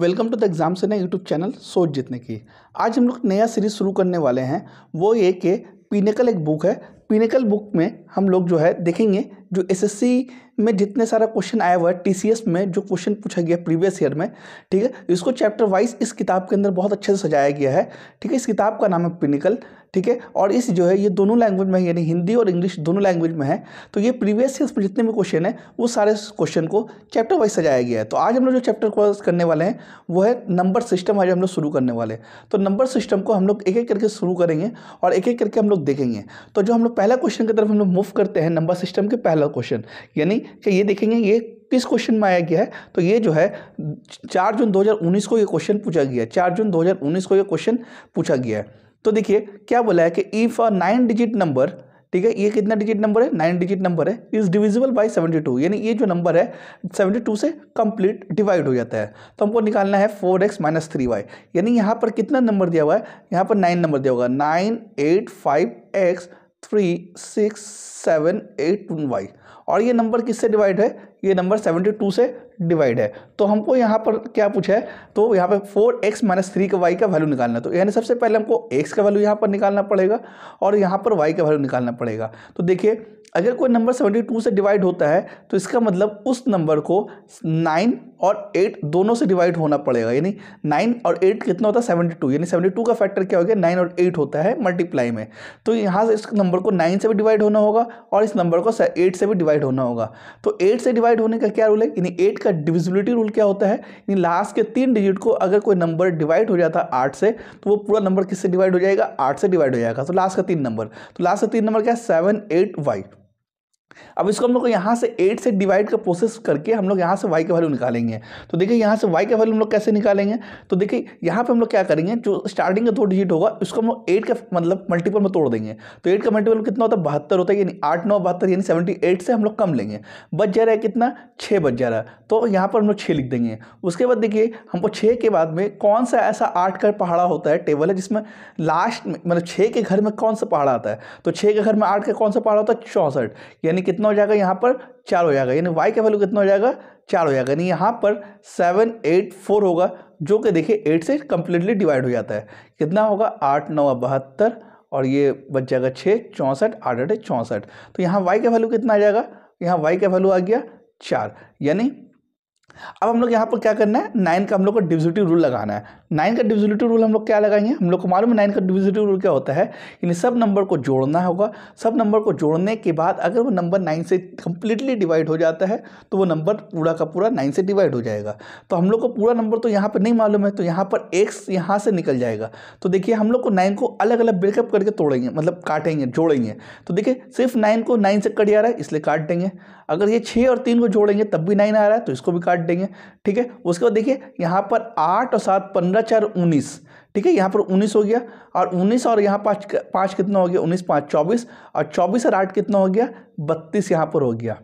welcome to the exam से YouTube channel सोच जीतने की आज हम लोग नया सीरीज शुरू करने वाले हैं वो ये कि पीनेकल एक बुक है पीनेकल बुक में हम लोग जो है देखेंगे जो एसएससी में जितने सारा क्वेश्चन आया हुआ है टीसीएस में जो क्वेश्चन पूछा गया प्रीवियस ईयर में ठीक है इसको चैप्टर वाइज इस किताब के अंदर बहुत अच्छे से सजाया गया है ठीक है इस किताब का नाम है पिनेकल ठीक है और इस जो है ये दोनों लैंग्वेज में यानी हिंदी और इंग्लिश दोनों लैंग्वेज में है तो ये प्रीवियस ईयर में जितने भी क्वेश्चन है वो सारे क्वेश्चन को चैप्टर वाइज सजाया गया है तो आज हम लोग जो चैप्टर कोर्स करने वाले हैं वो है नंबर सिस्टम आज हम लोग शुरू करने वाले हैं तो नंबर सिस्टम को हम लोग एक एक करके शुरू करेंगे और एक एक करके हम लोग देखेंगे तो जो हम लोग पहला क्वेश्चन की तरफ हम लोग मूव करते हैं नंबर सिस्टम के पहला क्वेश्चन यानी कि ये देखेंगे ये किस क्वेश्चन में आया गया है तो ये जो है चार जून 2019 को ये क्वेश्चन पूछा गया है चार जून 2019 को ये क्वेश्चन पूछा गया है तो देखिए क्या बोला है कि if a nine digit number ठीक है ये कितना डिजिट नंबर है नाइन डिजिट नंबर है is divisible by seventy two यानी ये जो नंबर है सेवेंटी टू से कंप्लीट डिवाइड हो जाता है तो हमको निकालना है four x minus three y यानी यहाँ पर कितना नंबर दिया हुआ है यहाँ पर नाइन नंबर दिया होगा nine eight five x three six seven eight one y और ये नंबर किससे डिवाइड है ये नंबर सेवेंटी टू से डिवाइड है तो हमको यहाँ पर क्या पूछा है तो यहाँ पे फोर एक्स माइनस थ्री का वाई का वैल्यू निकालना है तो यानी सबसे पहले हमको एक्स का वैल्यू यहाँ पर निकालना पड़ेगा और यहाँ पर वाई का वैल्यू निकालना पड़ेगा तो देखिए अगर कोई नंबर सेवेंटी टू से डिवाइड होता है तो इसका मतलब उस नंबर को नाइन और एट दोनों से डिवाइड होना पड़ेगा यानी नाइन और एट कितना होता है सेवेंटी टू यानी सेवेंटी टू का फैक्टर क्या हो गया नाइन और एट होता है मल्टीप्लाई में तो यहाँ से इस नंबर को नाइन से भी डिवाइड होना होगा और इस नंबर को एट से भी डिवाइड होना होगा तो एट से डिवाइड होने का क्या रूल है यानी एट का डिविजिबिलिटी रूल क्या होता है यानी लास्ट के तीन डिजिट को अगर कोई नंबर डिवाइड हो जाता है आठ से तो वो पूरा नंबर किससे डिवाइड हो जाएगा आठ से डिवाइड हो जाएगा तो लास्ट का तीन नंबर तो लास्ट का तीन नंबर क्या है सेवन एट वाई अब इसको हम लोग यहाँ से एट से डिवाइड का प्रोसेस करके हम लोग यहाँ से वाई का वैल्यू निकालेंगे तो देखिए यहाँ से वाई का वैल्यू हम लोग कैसे निकालेंगे तो देखिए यहाँ पे हम लोग क्या करेंगे जो स्टार्टिंग का दो डिजिट होगा उसको हम लोग एट का मतलब मल्टीपल में तोड़ देंगे तो एट का मल्टीपल कितना होता है बहत्तर होता है यानी आठ नौ बहत्तर यानी सेवेंटी एट से हम लोग कम लेंगे बच जा रहा है कितना छः बच जा रहा है तो यहाँ पर हम लोग छः लिख देंगे उसके बाद देखिए हमको छः के बाद में कौन सा ऐसा आठ का पहाड़ा होता है टेबल है जिसमें लास्ट में मतलब छः के घर में कौन सा पहाड़ा आता है तो छः के घर में आठ का कौन सा पहाड़ा होता है चौंसठ यानी यानी कितना हो जाएगा यहाँ पर चार हो जाएगा यानी वाई का वैल्यू कितना हो जाएगा चार हो जाएगा यानी यहाँ पर सेवन एट फोर होगा जो कि देखिए एट से कम्प्लीटली डिवाइड हो जाता है कितना होगा आठ नौ बहत्तर और ये बच जाएगा छः चौंसठ आठ अठे चौंसठ तो यहाँ वाई का वैल्यू कितना आ जाएगा यहाँ वाई का वैल्यू आ गया चार यानी अब हम लोग यहाँ पर क्या करना है नाइन का हम लोग को डिविजिटिव रूल लगाना है नाइन का डिविजिटिव रूल हम लोग क्या लगाएंगे हम लोग को मालूम है नाइन का डिविजिटिव रूल क्या होता है यानी सब नंबर को जोड़ना होगा सब नंबर को जोड़ने के बाद अगर वो नंबर नाइन से कम्प्लीटली डिवाइड हो जाता है तो वो नंबर पूरा का पूरा नाइन से डिवाइड हो जाएगा तो हम लोग को पूरा नंबर तो यहाँ पर नहीं मालूम है तो यहाँ पर एक्स यहाँ से निकल जाएगा तो देखिए हम लोग को नाइन को अलग अलग ब्रेकअप करके तोड़ेंगे मतलब काटेंगे जोड़ेंगे तो देखिए सिर्फ नाइन को नाइन से कट जा रहा है इसलिए काट देंगे अगर ये छः और तीन को जोड़ेंगे तब भी नाइन आ रहा है तो इसको भी काट काट देंगे ठीक है उसके बाद देखिए यहाँ पर आठ और सात पंद्रह चार उन्नीस ठीक है यहाँ पर उन्नीस हो गया और उन्नीस और यहाँ पाँच पाँच कितना हो गया उन्नीस पाँच चौबीस और चौबीस और आठ कितना हो गया बत्तीस यहाँ पर हो गया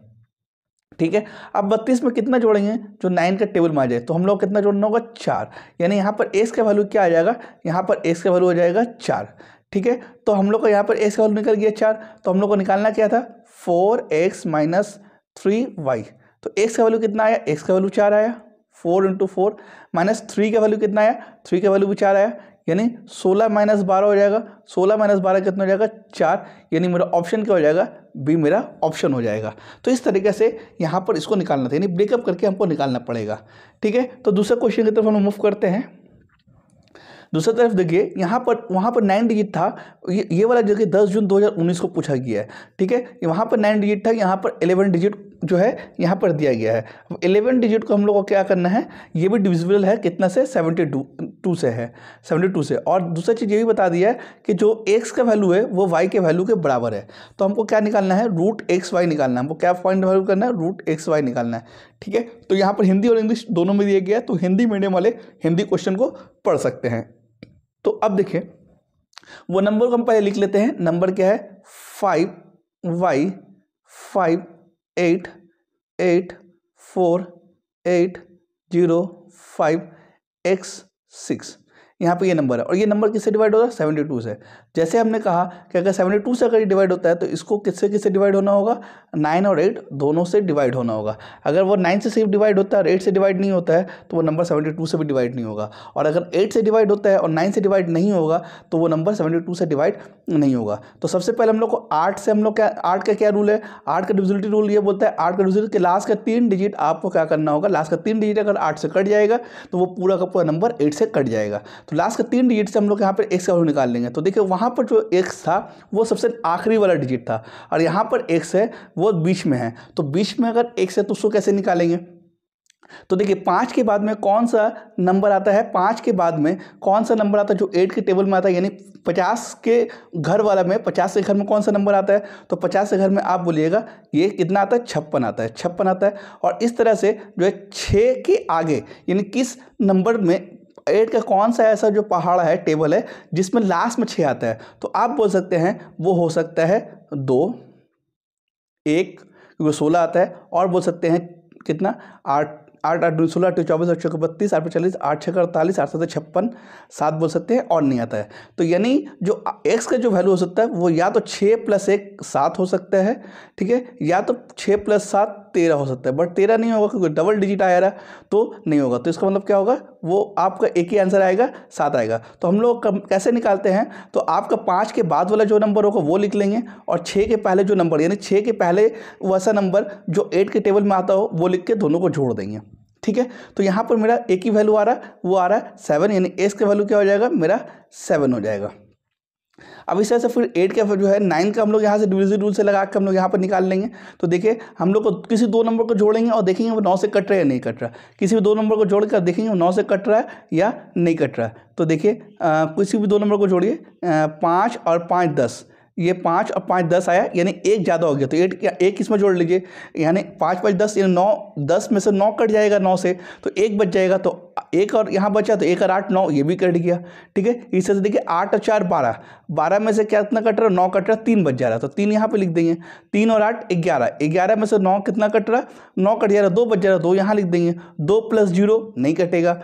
ठीक है अब बत्तीस में कितना जोड़ेंगे जो नाइन का टेबल में आ जाए तो हम लोग कितना जोड़ना होगा चार यानी यहाँ पर एस का वैल्यू क्या आ जाएगा यहाँ पर एस का वैल्यू हो जाएगा चार ठीक है तो हम लोग का यहाँ पर एस का वैल्यू निकल गया चार तो हम लोग को निकालना क्या था four x minus three y तो एक्स का वैल्यू कितना आया एक्स का वैल्यू चार आया four into four minus three का वैल्यू कितना आया थ्री का वैल्यू भी चार आया यानी सोलह माइनस बारह हो जाएगा सोलह माइनस बारह कितना हो जाएगा चार यानी मेरा ऑप्शन क्या हो जाएगा बी मेरा ऑप्शन हो जाएगा तो इस तरीके से यहाँ पर इसको निकालना था यानी ब्रेकअप करके हमको निकालना पड़ेगा ठीक है तो दूसरे क्वेश्चन की तरफ हम मूव करते हैं दूसरी तरफ देखिए यहाँ पर वहाँ पर नाइन डिजिट था ये ये वाला जो कि दस जून 2019 को पूछा गया है ठीक है वहाँ पर नाइन डिजिट था यहाँ पर एलेवन डिजिट जो है यहाँ पर दिया गया है अब एलेवन डिजिट को हम लोग को क्या करना है ये भी डिविजिबल है कितना से सेवेंटी टू टू से है सेवेंटी टू से और दूसरा चीज़ ये भी बता दिया है कि जो एक्स का वैल्यू है वो वाई के वैल्यू के बराबर है तो हमको क्या निकालना है रूट एक्स वाई निकालना है हमको क्या पॉइंट वैल्यू करना है रूट एक्स वाई निकालना है ठीक है तो यहाँ पर हिंदी और इंग्लिश दोनों में दिया गया है तो हिंदी मीडियम वाले हिंदी क्वेश्चन को पढ़ सकते हैं तो अब देखिए वो नंबर को हम पहले लिख लेते हैं नंबर क्या है five y five eight eight four eight zero five x six यहाँ पे ये नंबर है और ये नंबर किससे डिवाइड हो रहा है सेवेंटी टू से जैसे हमने कहा कि अगर सेवेंटी टू से अगर डिवाइड होता है तो इसको किससे किससे डिवाइड होना होगा नाइन और एट दोनों से डिवाइड होना होगा अगर वो नाइन से सिर्फ डिवाइड होता है और एट से डिवाइड नहीं होता है तो वो नंबर सेवेंटी टू से भी डिवाइड नहीं होगा और अगर एट से डिवाइड होता है और नाइन से डिवाइड नहीं होगा तो वो नंबर सेवेंटी टू से डिवाइड नहीं होगा तो सबसे पहले हम लोग को आठ से हम लोग क्या आठ का क्या रूल है आठ का डिविजिलिटी रूल ये बोलता है आठ का डिविजिलिटी के लास्ट का तीन डिजिट आपको क्या करना होगा लास्ट का तीन डिजिट अगर आठ से कट जाएगा तो वो पूरा का पूरा नंबर एट से कट जाएगा तो लास्ट का तीन डिजिट से हम लोग यहाँ पर एक का निकाल लेंगे तो देखिए वहाँ यहाँ पर जो एक्स था वो सबसे आखिरी वाला डिजिट था और यहाँ पर एक्स है वो बीच में है तो बीच में अगर एक्स है तो उसको कैसे निकालेंगे तो देखिए पाँच के बाद में कौन सा नंबर आता है पाँच के बाद में कौन सा नंबर आता है जो एट के टेबल में आता है यानी पचास के घर वाला में पचास के घर में कौन सा नंबर आता है तो पचास के घर में आप बोलिएगा ये कितना आता है छप्पन आता है छप्पन आता है और इस तरह से जो है छः के आगे यानी किस नंबर में एट का कौन सा ऐसा जो पहाड़ है टेबल है जिसमें लास्ट में छः आता है तो आप बोल सकते हैं वो हो सकता है दो एक क्योंकि सोलह आता है और बोल सकते हैं कितना आठ आठ आठ सोलह आठ चौबीस आठ छः बत्तीस आठ चालीस आठ छः अड़तालीस आठ सात छप्पन सात बोल सकते हैं और नहीं आता है तो यानी जो एक्स का जो वैल्यू हो सकता है वो या तो छः प्लस एक सात हो सकता है ठीक है या तो छः प्लस सात तेरह हो सकता है बट तेरह नहीं होगा क्योंकि डबल डिजिट आया रहा तो नहीं होगा तो इसका मतलब क्या होगा वो आपका एक ही आंसर आएगा सात आएगा तो हम लोग कैसे निकालते हैं तो आपका पाँच के बाद वाला जो नंबर होगा वो लिख लेंगे और छः के पहले जो नंबर यानी छः के पहले वैसा नंबर जो एट के टेबल में आता हो वो लिख के दोनों को जोड़ देंगे ठीक है तो यहाँ पर मेरा एक ही वैल्यू आ रहा है वो आ रहा है सेवन यानी एस का वैल्यू क्या हो जाएगा मेरा सेवन हो जाएगा अब इस तरह से फिर एट का जो है नाइन का हम लोग यहाँ से डिविजन रूल से लगा के हम लोग यहाँ पर निकाल लेंगे तो देखिए हम लोग को किसी दो नंबर को जोड़ेंगे और देखेंगे वो नौ से कट रहा है या नहीं कट रहा किसी भी दो नंबर को जोड़ कर देखेंगे वो नौ से कट रहा है या नहीं कट रहा तो देखिए किसी भी दो नंबर को जोड़िए पाँच और पाँच दस ये पाँच और पाँच दस आया यानी एक ज़्यादा हो गया तो एट एक इसमें जोड़ लीजिए यानी पाँच पाँच दस यानी नौ दस में से नौ कट जाएगा नौ से तो एक बच जाएगा तो एक और यहाँ बचा तो एक और आठ नौ ये भी कट गया ठीक है इससे से देखिए आठ और चार बारह बारह में से क्या कितना कट रहा है नौ कट रहा है तीन बच जा रहा तो तीन यहाँ पर लिख देंगे तीन और आठ ग्यारह ग्यारह में से नौ कितना कट रहा है नौ कट जा रहा दो बच जा रहा दो यहाँ लिख देंगे दो प्लस जीरो नहीं कटेगा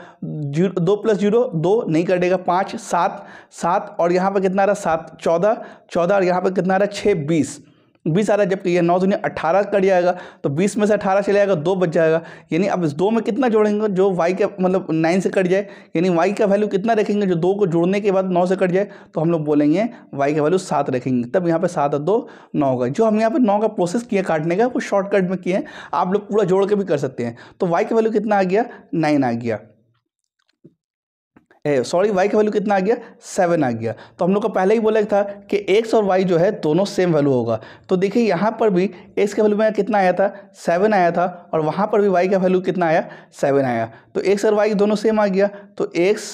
जीरो दो प्लस जीरो दो नहीं कटेगा पाँच सात सात और यहाँ पर कितना रहा सात चौदह चौदह यहाँ पर कितना आ रहा है छः बीस बीस आ रहा है जबकि ये नौ दुनिया अट्ठारह कट जाएगा तो बीस में से अठारह चले जाएगा दो बच जाएगा यानी अब इस दो में कितना जोड़ेंगे जो वाई का मतलब नाइन से कट जाए यानी वाई का वैल्यू कितना रखेंगे जो दो को जोड़ने के बाद नौ से कट जाए तो हम लोग बोलेंगे वाई का वैल्यू सात रखेंगे तब यहाँ पर सात और दो नौ होगा जो हम यहाँ पर नौ का प्रोसेस किए काटने का वो शॉर्टकट में किए हैं आप लोग पूरा जोड़ के भी कर सकते हैं तो वाई का वैल्यू कितना आ गया नाइन आ गया सॉरी वाई का वैल्यू कितना आ गया सेवन आ गया तो हम लोग का पहले ही बोला था कि एक्स और वाई जो है दोनों सेम वैल्यू होगा तो देखिए यहाँ पर भी एक्स का वैल्यू में कितना आया था सेवन आया था और वहाँ पर भी वाई का वैल्यू कितना आया सेवन आया तो एक्स और वाई दोनों सेम आ गया तो एक्स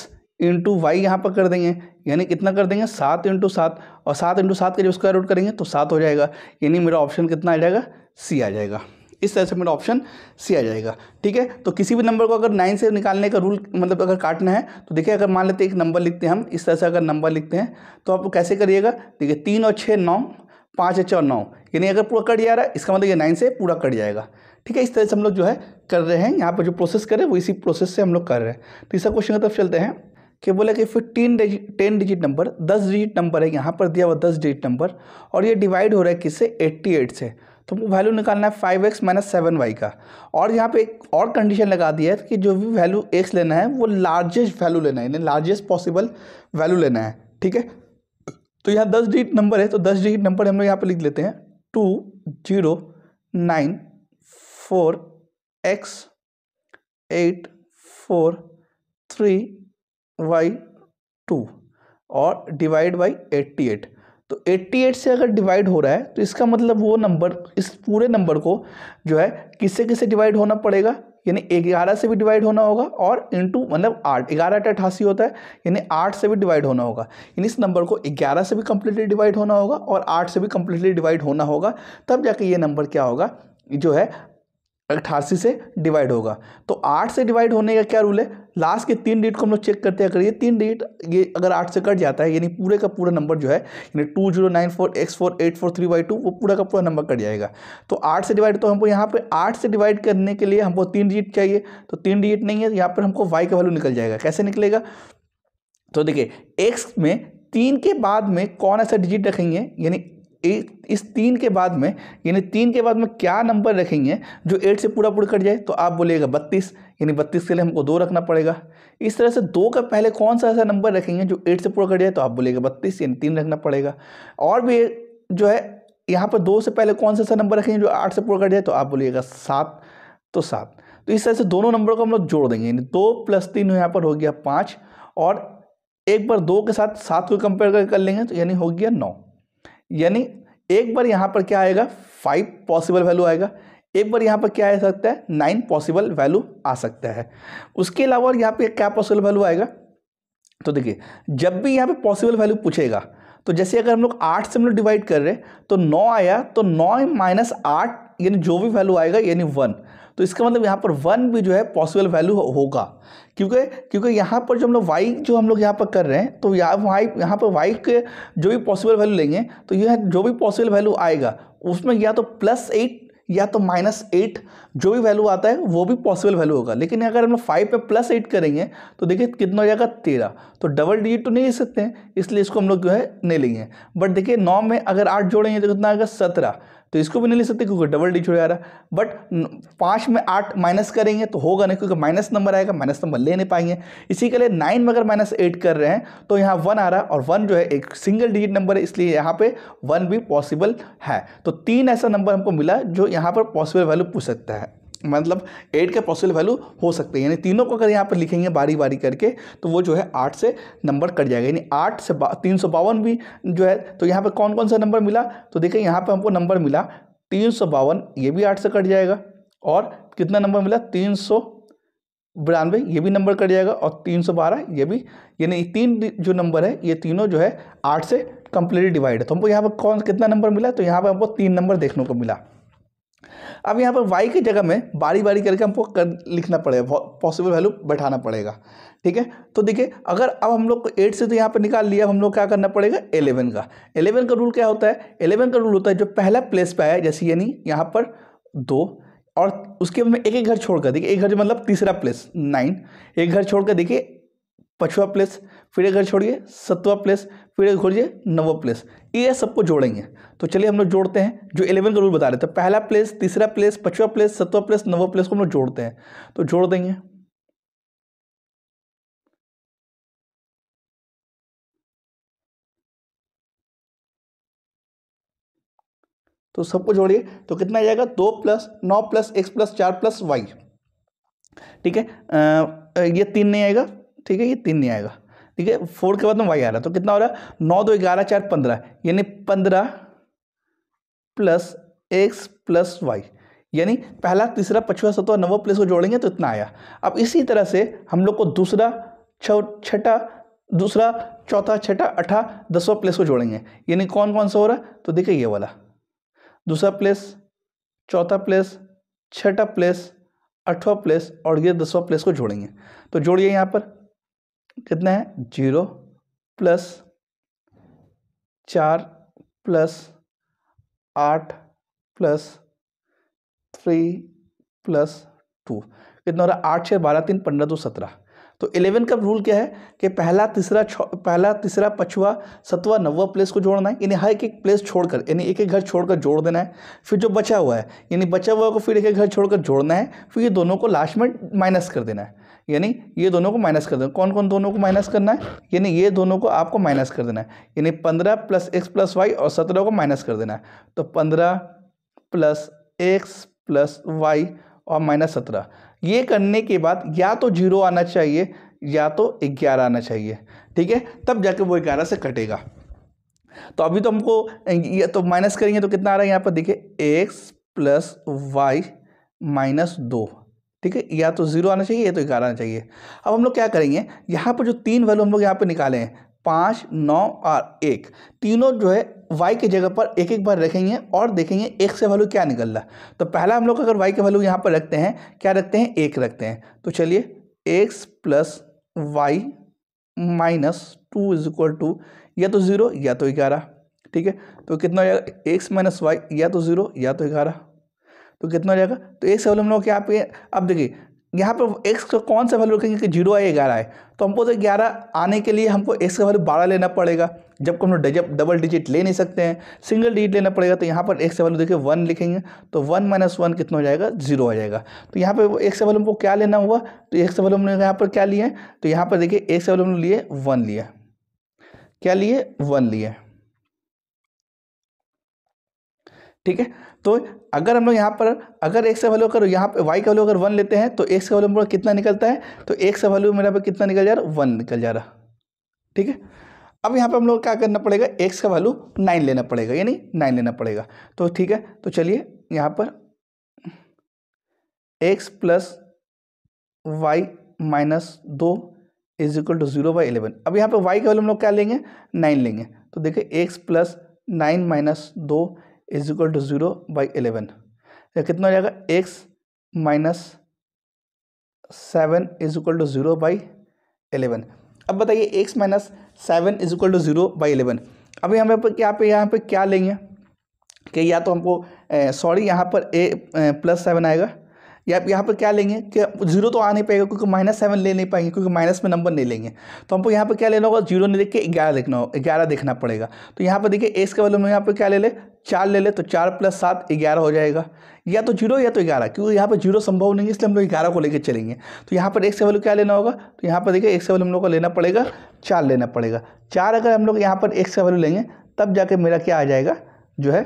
इंटू वाई यहाँ पर कर देंगे यानी कितना कर देंगे सात इंटू सात और सात इंटू सात का जब स्क्वायर रूट करेंगे तो सात हो जाएगा यानी मेरा ऑप्शन कितना आ जाएगा सी आ जाएगा इस तरह से मेरा ऑप्शन सी आ जाएगा ठीक है तो किसी भी नंबर को अगर नाइन से निकालने का रूल मतलब अगर काटना है तो देखिए अगर मान लेते एक नंबर लिखते हैं हम इस तरह से अगर नंबर लिखते हैं तो आप कैसे करिएगा देखिए तीन और छः नौ पाँच और छः नौ यानी अगर पूरा कट जा रहा है इसका मतलब ये नाइन से पूरा कट जाएगा ठीक है इस तरह से हम लोग जो है कर रहे हैं यहाँ पर जो प्रोसेस करें वो इसी प्रोसेस से हम लोग कर रहे हैं तीसरा तो क्वेश्चन की तरफ चलते हैं कि बोला कि फिर तीन डिजिट टेन डिजिट नंबर दस डिजिट नंबर है यहाँ पर दिया हुआ दस डिजिट नंबर और ये डिवाइड हो रहा है किससे एट्टी एट से तो हमको वैल्यू निकालना है five x minus seven y का और यहाँ पे एक और कंडीशन लगा दिया है कि जो भी वैल्यू एक्स लेना है वो लार्जेस्ट वैल्यू लेना है यानी लार्जेस्ट पॉसिबल वैल्यू लेना है ठीक है तो यहाँ दस डिजिट नंबर है तो दस डिजिट नंबर हम लोग यहाँ पर लिख लेते हैं two zero nine four x eight four three y two और डिवाइड बाई एट्टी एट तो 88 से अगर डिवाइड हो रहा है तो इसका मतलब वो नंबर इस पूरे नंबर को जो है किससे किससे डिवाइड होना पड़ेगा यानी ग्यारह से भी डिवाइड होना होगा और इंटू मतलब आठ ग्यारह अट अठासी होता है यानी आठ से भी डिवाइड होना होगा यानी इस नंबर को ग्यारह से भी कम्प्लीटली डिवाइड होना होगा और आठ से भी कम्प्लीटली डिवाइड होना होगा तब जाके ये नंबर क्या होगा जो है अट्ठासी से डिवाइड होगा तो आठ से डिवाइड होने का क्या रूल है लास्ट के तीन डिजिट को हम लोग चेक करते हैं अगर ये तीन डिजिट ये अगर आठ से कट जाता है यानी पूरे का पूरा नंबर जो है यानी two zero nine four x four eight four three by two वो पूरा का पूरा नंबर कट जाएगा तो आठ से डिवाइड तो हमको यहाँ पर आठ से डिवाइड करने के लिए हमको तीन डिजिट चाहिए तो तीन डिजिट नहीं है तो यहाँ पर हमको वाई का वैल्यू निकल जाएगा कैसे निकलेगा तो देखिए एक्स में तीन के बाद में कौन ऐसा डिजिट रखेंगे यानी इस तीन के बाद में यानी तीन के बाद में क्या नंबर रखेंगे जो एट से पूरा पूरा कट जाए तो आप बोलिएगा बत्तीस यानी बत्तीस के लिए हमको दो रखना पड़ेगा इस तरह से दो का पहले कौन सा ऐसा नंबर रखेंगे जो एट से पूरा कट जाए तो आप बोलिएगा बत्तीस यानी तीन रखना पड़ेगा और भी जो है यहाँ पर दो से पहले कौन सा ऐसा नंबर रखेंगे जो आठ से पूरा कट जाए तो आप बोलिएगा सात तो सात तो इस तरह से दोनों नंबरों को हम लोग जोड़ देंगे यानी दो प्लस तीन यहाँ पर हो गया पाँच और एक बार दो के साथ सात को कंपेयर कर लेंगे तो यानी हो गया नौ यानी एक बार यहाँ पर क्या आएगा फाइव पॉसिबल वैल्यू आएगा एक बार यहाँ पर क्या आ सकता है नाइन पॉसिबल वैल्यू आ सकता है उसके अलावा यहाँ पर क्या पॉसिबल वैल्यू आएगा तो देखिए जब भी यहाँ पर पॉसिबल वैल्यू पूछेगा तो जैसे अगर हम लोग आठ से हम लोग डिवाइड कर रहे तो नौ आया तो नौ माइनस आठ यानी जो भी वैल्यू आएगा यानी वन तो इसका मतलब यहाँ पर वन भी जो है पॉसिबल वैल्यू होगा क्योंकि क्योंकि यहाँ पर जो हम लोग वाई जो हम लोग यहाँ पर कर रहे हैं तो यहाँ वाई यहाँ पर वाई के जो भी पॉसिबल वैल्यू लेंगे तो यह जो भी पॉसिबल वैल्यू आएगा उसमें या तो प्लस एट या तो माइनस एट जो भी वैल्यू आता है वो भी पॉसिबल वैल्यू होगा लेकिन अगर हम लोग फाइव पर प्लस एट करेंगे तो देखिए कितना हो जाएगा तेरह तो डबल डिजिट तो नहीं ले सकते हैं इसलिए इसको हम लोग जो है नहीं लेंगे बट देखिए नौ में अगर आठ जोड़ेंगे तो कितना आएगा सत्रह तो इसको भी नहीं ले सकते क्योंकि डबल डिजिट हो जा रहा है बट पाँच में आठ माइनस करेंगे तो होगा नहीं क्योंकि माइनस नंबर आएगा माइनस नंबर ले नहीं पाएंगे इसी के लिए नाइन में अगर माइनस एट कर रहे हैं तो यहाँ वन आ रहा है और वन जो है एक सिंगल डिजिट नंबर है इसलिए यहाँ पे वन भी पॉसिबल है तो तीन ऐसा नंबर हमको मिला जो यहाँ पर पॉसिबल वैल्यू पूछ सकता है मतलब एट के पॉसिबल वैल्यू हो सकते हैं यानी तीनों को अगर यहाँ पर लिखेंगे बारी बारी करके तो वो जो है आठ से नंबर कट जाएगा यानी आठ से तीन सौ बावन भी जो है तो यहाँ पर कौन कौन सा नंबर मिला तो देखिए यहाँ पर हमको नंबर मिला तीन सौ बावन ये भी आठ से कट जाएगा और कितना नंबर मिला तीन सौ बिरानवे ये भी नंबर कट जाएगा और तीन सौ बारह ये भी यानी तीन जो नंबर है ये तीनों जो है आठ से कंप्लीटली डिवाइड है तो हमको यहाँ पर कौन कितना नंबर मिला तो यहाँ पर हमको तीन नंबर देखने को मिला अब यहाँ पर वाई की जगह में बारी बारी करके हमको कर लिखना पड़ेगा पॉसिबल वैल्यू बैठाना पड़ेगा ठीक है तो देखिए अगर अब हम लोग को एट से तो यहाँ पर निकाल लिया हम लोग क्या करना पड़ेगा एलेवन का एलेवन का रूल क्या होता है एलेवन का रूल होता है जो पहला प्लेस पे आया जैसे यानी यहाँ पर दो और उसके बाद में एक एक घर छोड़कर देखिए एक घर मतलब तीसरा प्लेस नाइन एक घर छोड़कर देखिए पचवा प्लेस फिर एक घर छोड़िए सतवा प्लेस वीडियो खोलिए नवा प्लेस ये सबको जोड़ेंगे तो चलिए हम लोग जोड़ते हैं जो इलेवन का रूल बता रहे थे पहला प्लेस तीसरा प्लेस पचवा प्लेस सतवा प्लेस नवा प्लेस को हम लोग जोड़ते हैं तो जोड़ देंगे तो सबको जोड़िए तो कितना आ जाएगा दो प्लस नौ प्लस एक्स प्लस चार प्लस वाई ठीक है आ, ये तीन नहीं आएगा ठीक है ये तीन नहीं आएगा ठीक है फोर के बाद में वाई आ रहा तो कितना हो रहा है नौ दो ग्यारह चार पंद्रह यानी पंद्रह प्लस एक्स प्लस वाई यानी पहला तीसरा पचवा सतवा नवो प्लस को जोड़ेंगे तो इतना आया अब इसी तरह से हम लोग को दूसरा छठा दूसरा चौथा छठा अठा दसवा प्लेस को जोड़ेंगे यानी कौन कौन सा हो रहा तो देखिए ये वाला दूसरा प्लेस चौथा प्लेस छठा प्लेस अठवा प्लेस और ये दसवा प्लेस को जोड़ेंगे तो जोड़िए यहाँ पर कितना है जीरो प्लस चार प्लस आठ प्लस थ्री प्लस टू कितना हो रहा है आठ छः बारह तीन पंद्रह दो सत्रह तो इलेवन का रूल क्या है कि पहला तीसरा पहला तीसरा पछुआ सतवा नववा प्लेस को जोड़ना है यानी हर एक एक प्लेस छोड़कर यानी एक एक घर छोड़कर जोड़ देना है फिर जो बचा हुआ है यानी बचा हुआ को फिर एक एक घर छोड़कर जोड़ना है फिर ये दोनों को लास्ट में माइनस कर देना है यानी ये दोनों को माइनस कर देना कौन कौन दोनों को माइनस करना है यानी ये दोनों को आपको माइनस कर देना है यानी पंद्रह प्लस एक्स प्लस वाई और सत्रह को माइनस कर देना है तो पंद्रह प्लस एक्स प्लस वाई और माइनस सत्रह ये करने के बाद या तो जीरो आना चाहिए या तो ग्यारह आना चाहिए ठीक है तब जाके वो ग्यारह से कटेगा तो अभी तो हमको ये तो माइनस करेंगे तो कितना आ रहा है यहाँ पर देखिए एक्स प्लस वाई माइनस दो ठीक है या तो ज़ीरो आना चाहिए या तो ग्यारह आना चाहिए अब हम लोग क्या करेंगे यहाँ पर जो तीन वैल्यू हम लोग यहाँ पर निकाले हैं पाँच नौ और एक तीनों जो है वाई की जगह पर एक एक बार रखेंगे और देखेंगे एक से वैल्यू क्या निकल रहा है तो पहला हम लोग अगर वाई के वैल्यू यहाँ पर रखते हैं क्या रखते हैं एक रखते हैं तो चलिए x plus y minus two is equal to या तो ज़ीरो या तो ग्यारह ठीक है तो कितना हो जाएगा एक्स माइनस वाई या तो ज़ीरो या तो ग्यारह तो कितना हो जाएगा तो एक से हम लोग यहाँ पे अब देखिए यहाँ पर एक्स का कौन सा वैल्यू रखेंगे कि जीरो आए ग्यारह आए तो हमको तो ग्यारह आने के लिए हमको एक्स का वैल्यू बारह लेना पड़ेगा जबकि हम लोग डबल डिजिट ले नहीं सकते हैं सिंगल डिजिट लेना पड़ेगा तो यहाँ पर एक्स का वैल्यू देखिए वन लिखेंगे तो वन माइनस वन कितना हो जाएगा जीरो हो जाएगा तो यहाँ पर एक्स का वैल्यू हमको क्या लेना हुआ तो एक्स का वैल्यू हमने यहाँ पर क्या लिए तो यहाँ पर देखिए एक्स का वैल्यू हमने लिए वन लिए क्या लिए वन लिए ठीक है तो अगर हम लोग यहाँ पर अगर एक से वैल्यू अगर यहाँ पर वाई का वैल्यू अगर वन लेते हैं तो एक से वैल्यू मेरा कितना निकलता है तो एक से वैल्यू मेरा पर कितना निकल जा रहा है वन निकल जा रहा ठीक है अब यहाँ पे हम लोग क्या करना पड़ेगा एक्स का वैल्यू नाइन लेना पड़ेगा यानी नाइन लेना पड़ेगा तो ठीक है तो चलिए यहाँ पर एक्स प्लस वाई माइनस दो is equal to zero by eleven अब यहाँ पे वाई का वैल्यू हम लोग क्या लेंगे नाइन लेंगे तो देखिए एक्स प्लस नाइन माइनस दो is equal to zero by eleven या कितना हो जाएगा x minus seven is equal to zero by eleven अब बताइए x minus seven is equal to zero by eleven अभी हमें यहाँ पे यहाँ पे क्या लेंगे कि या तो हमको सॉरी यहाँ पर ए प्लस सेवन आएगा या यहाँ पर क्या लेंगे कि जीरो तो आ नहीं पाएगा क्योंकि माइनस सेवन ले नहीं पाएंगे क्योंकि माइनस में नंबर नहीं लेंगे तो हमको यहाँ पर क्या लेना होगा जीरो नहीं लेके ग्यारह देखना हो ग्यारह देखना पड़ेगा तो यहाँ पर देखिए एक्स के वैल्यू में यहाँ पर क्या ले ले चार ले ले तो चार प्लस सात ग्यारह हो जाएगा या तो जीरो या तो ग्यारह क्योंकि यहाँ पर जीरो संभव नहीं है इसलिए हम लोग ग्यारह को लेकर चलेंगे तो यहाँ पर एक से वैल्यू क्या लेना होगा तो यहाँ पर देखिए एक से वैल्यू हम लोग को लेना पड़ेगा चार लेना पड़ेगा चार अगर हम लोग यहाँ पर एक से वैल्यू लेंगे तब जाके मेरा क्या आ जाएगा जो है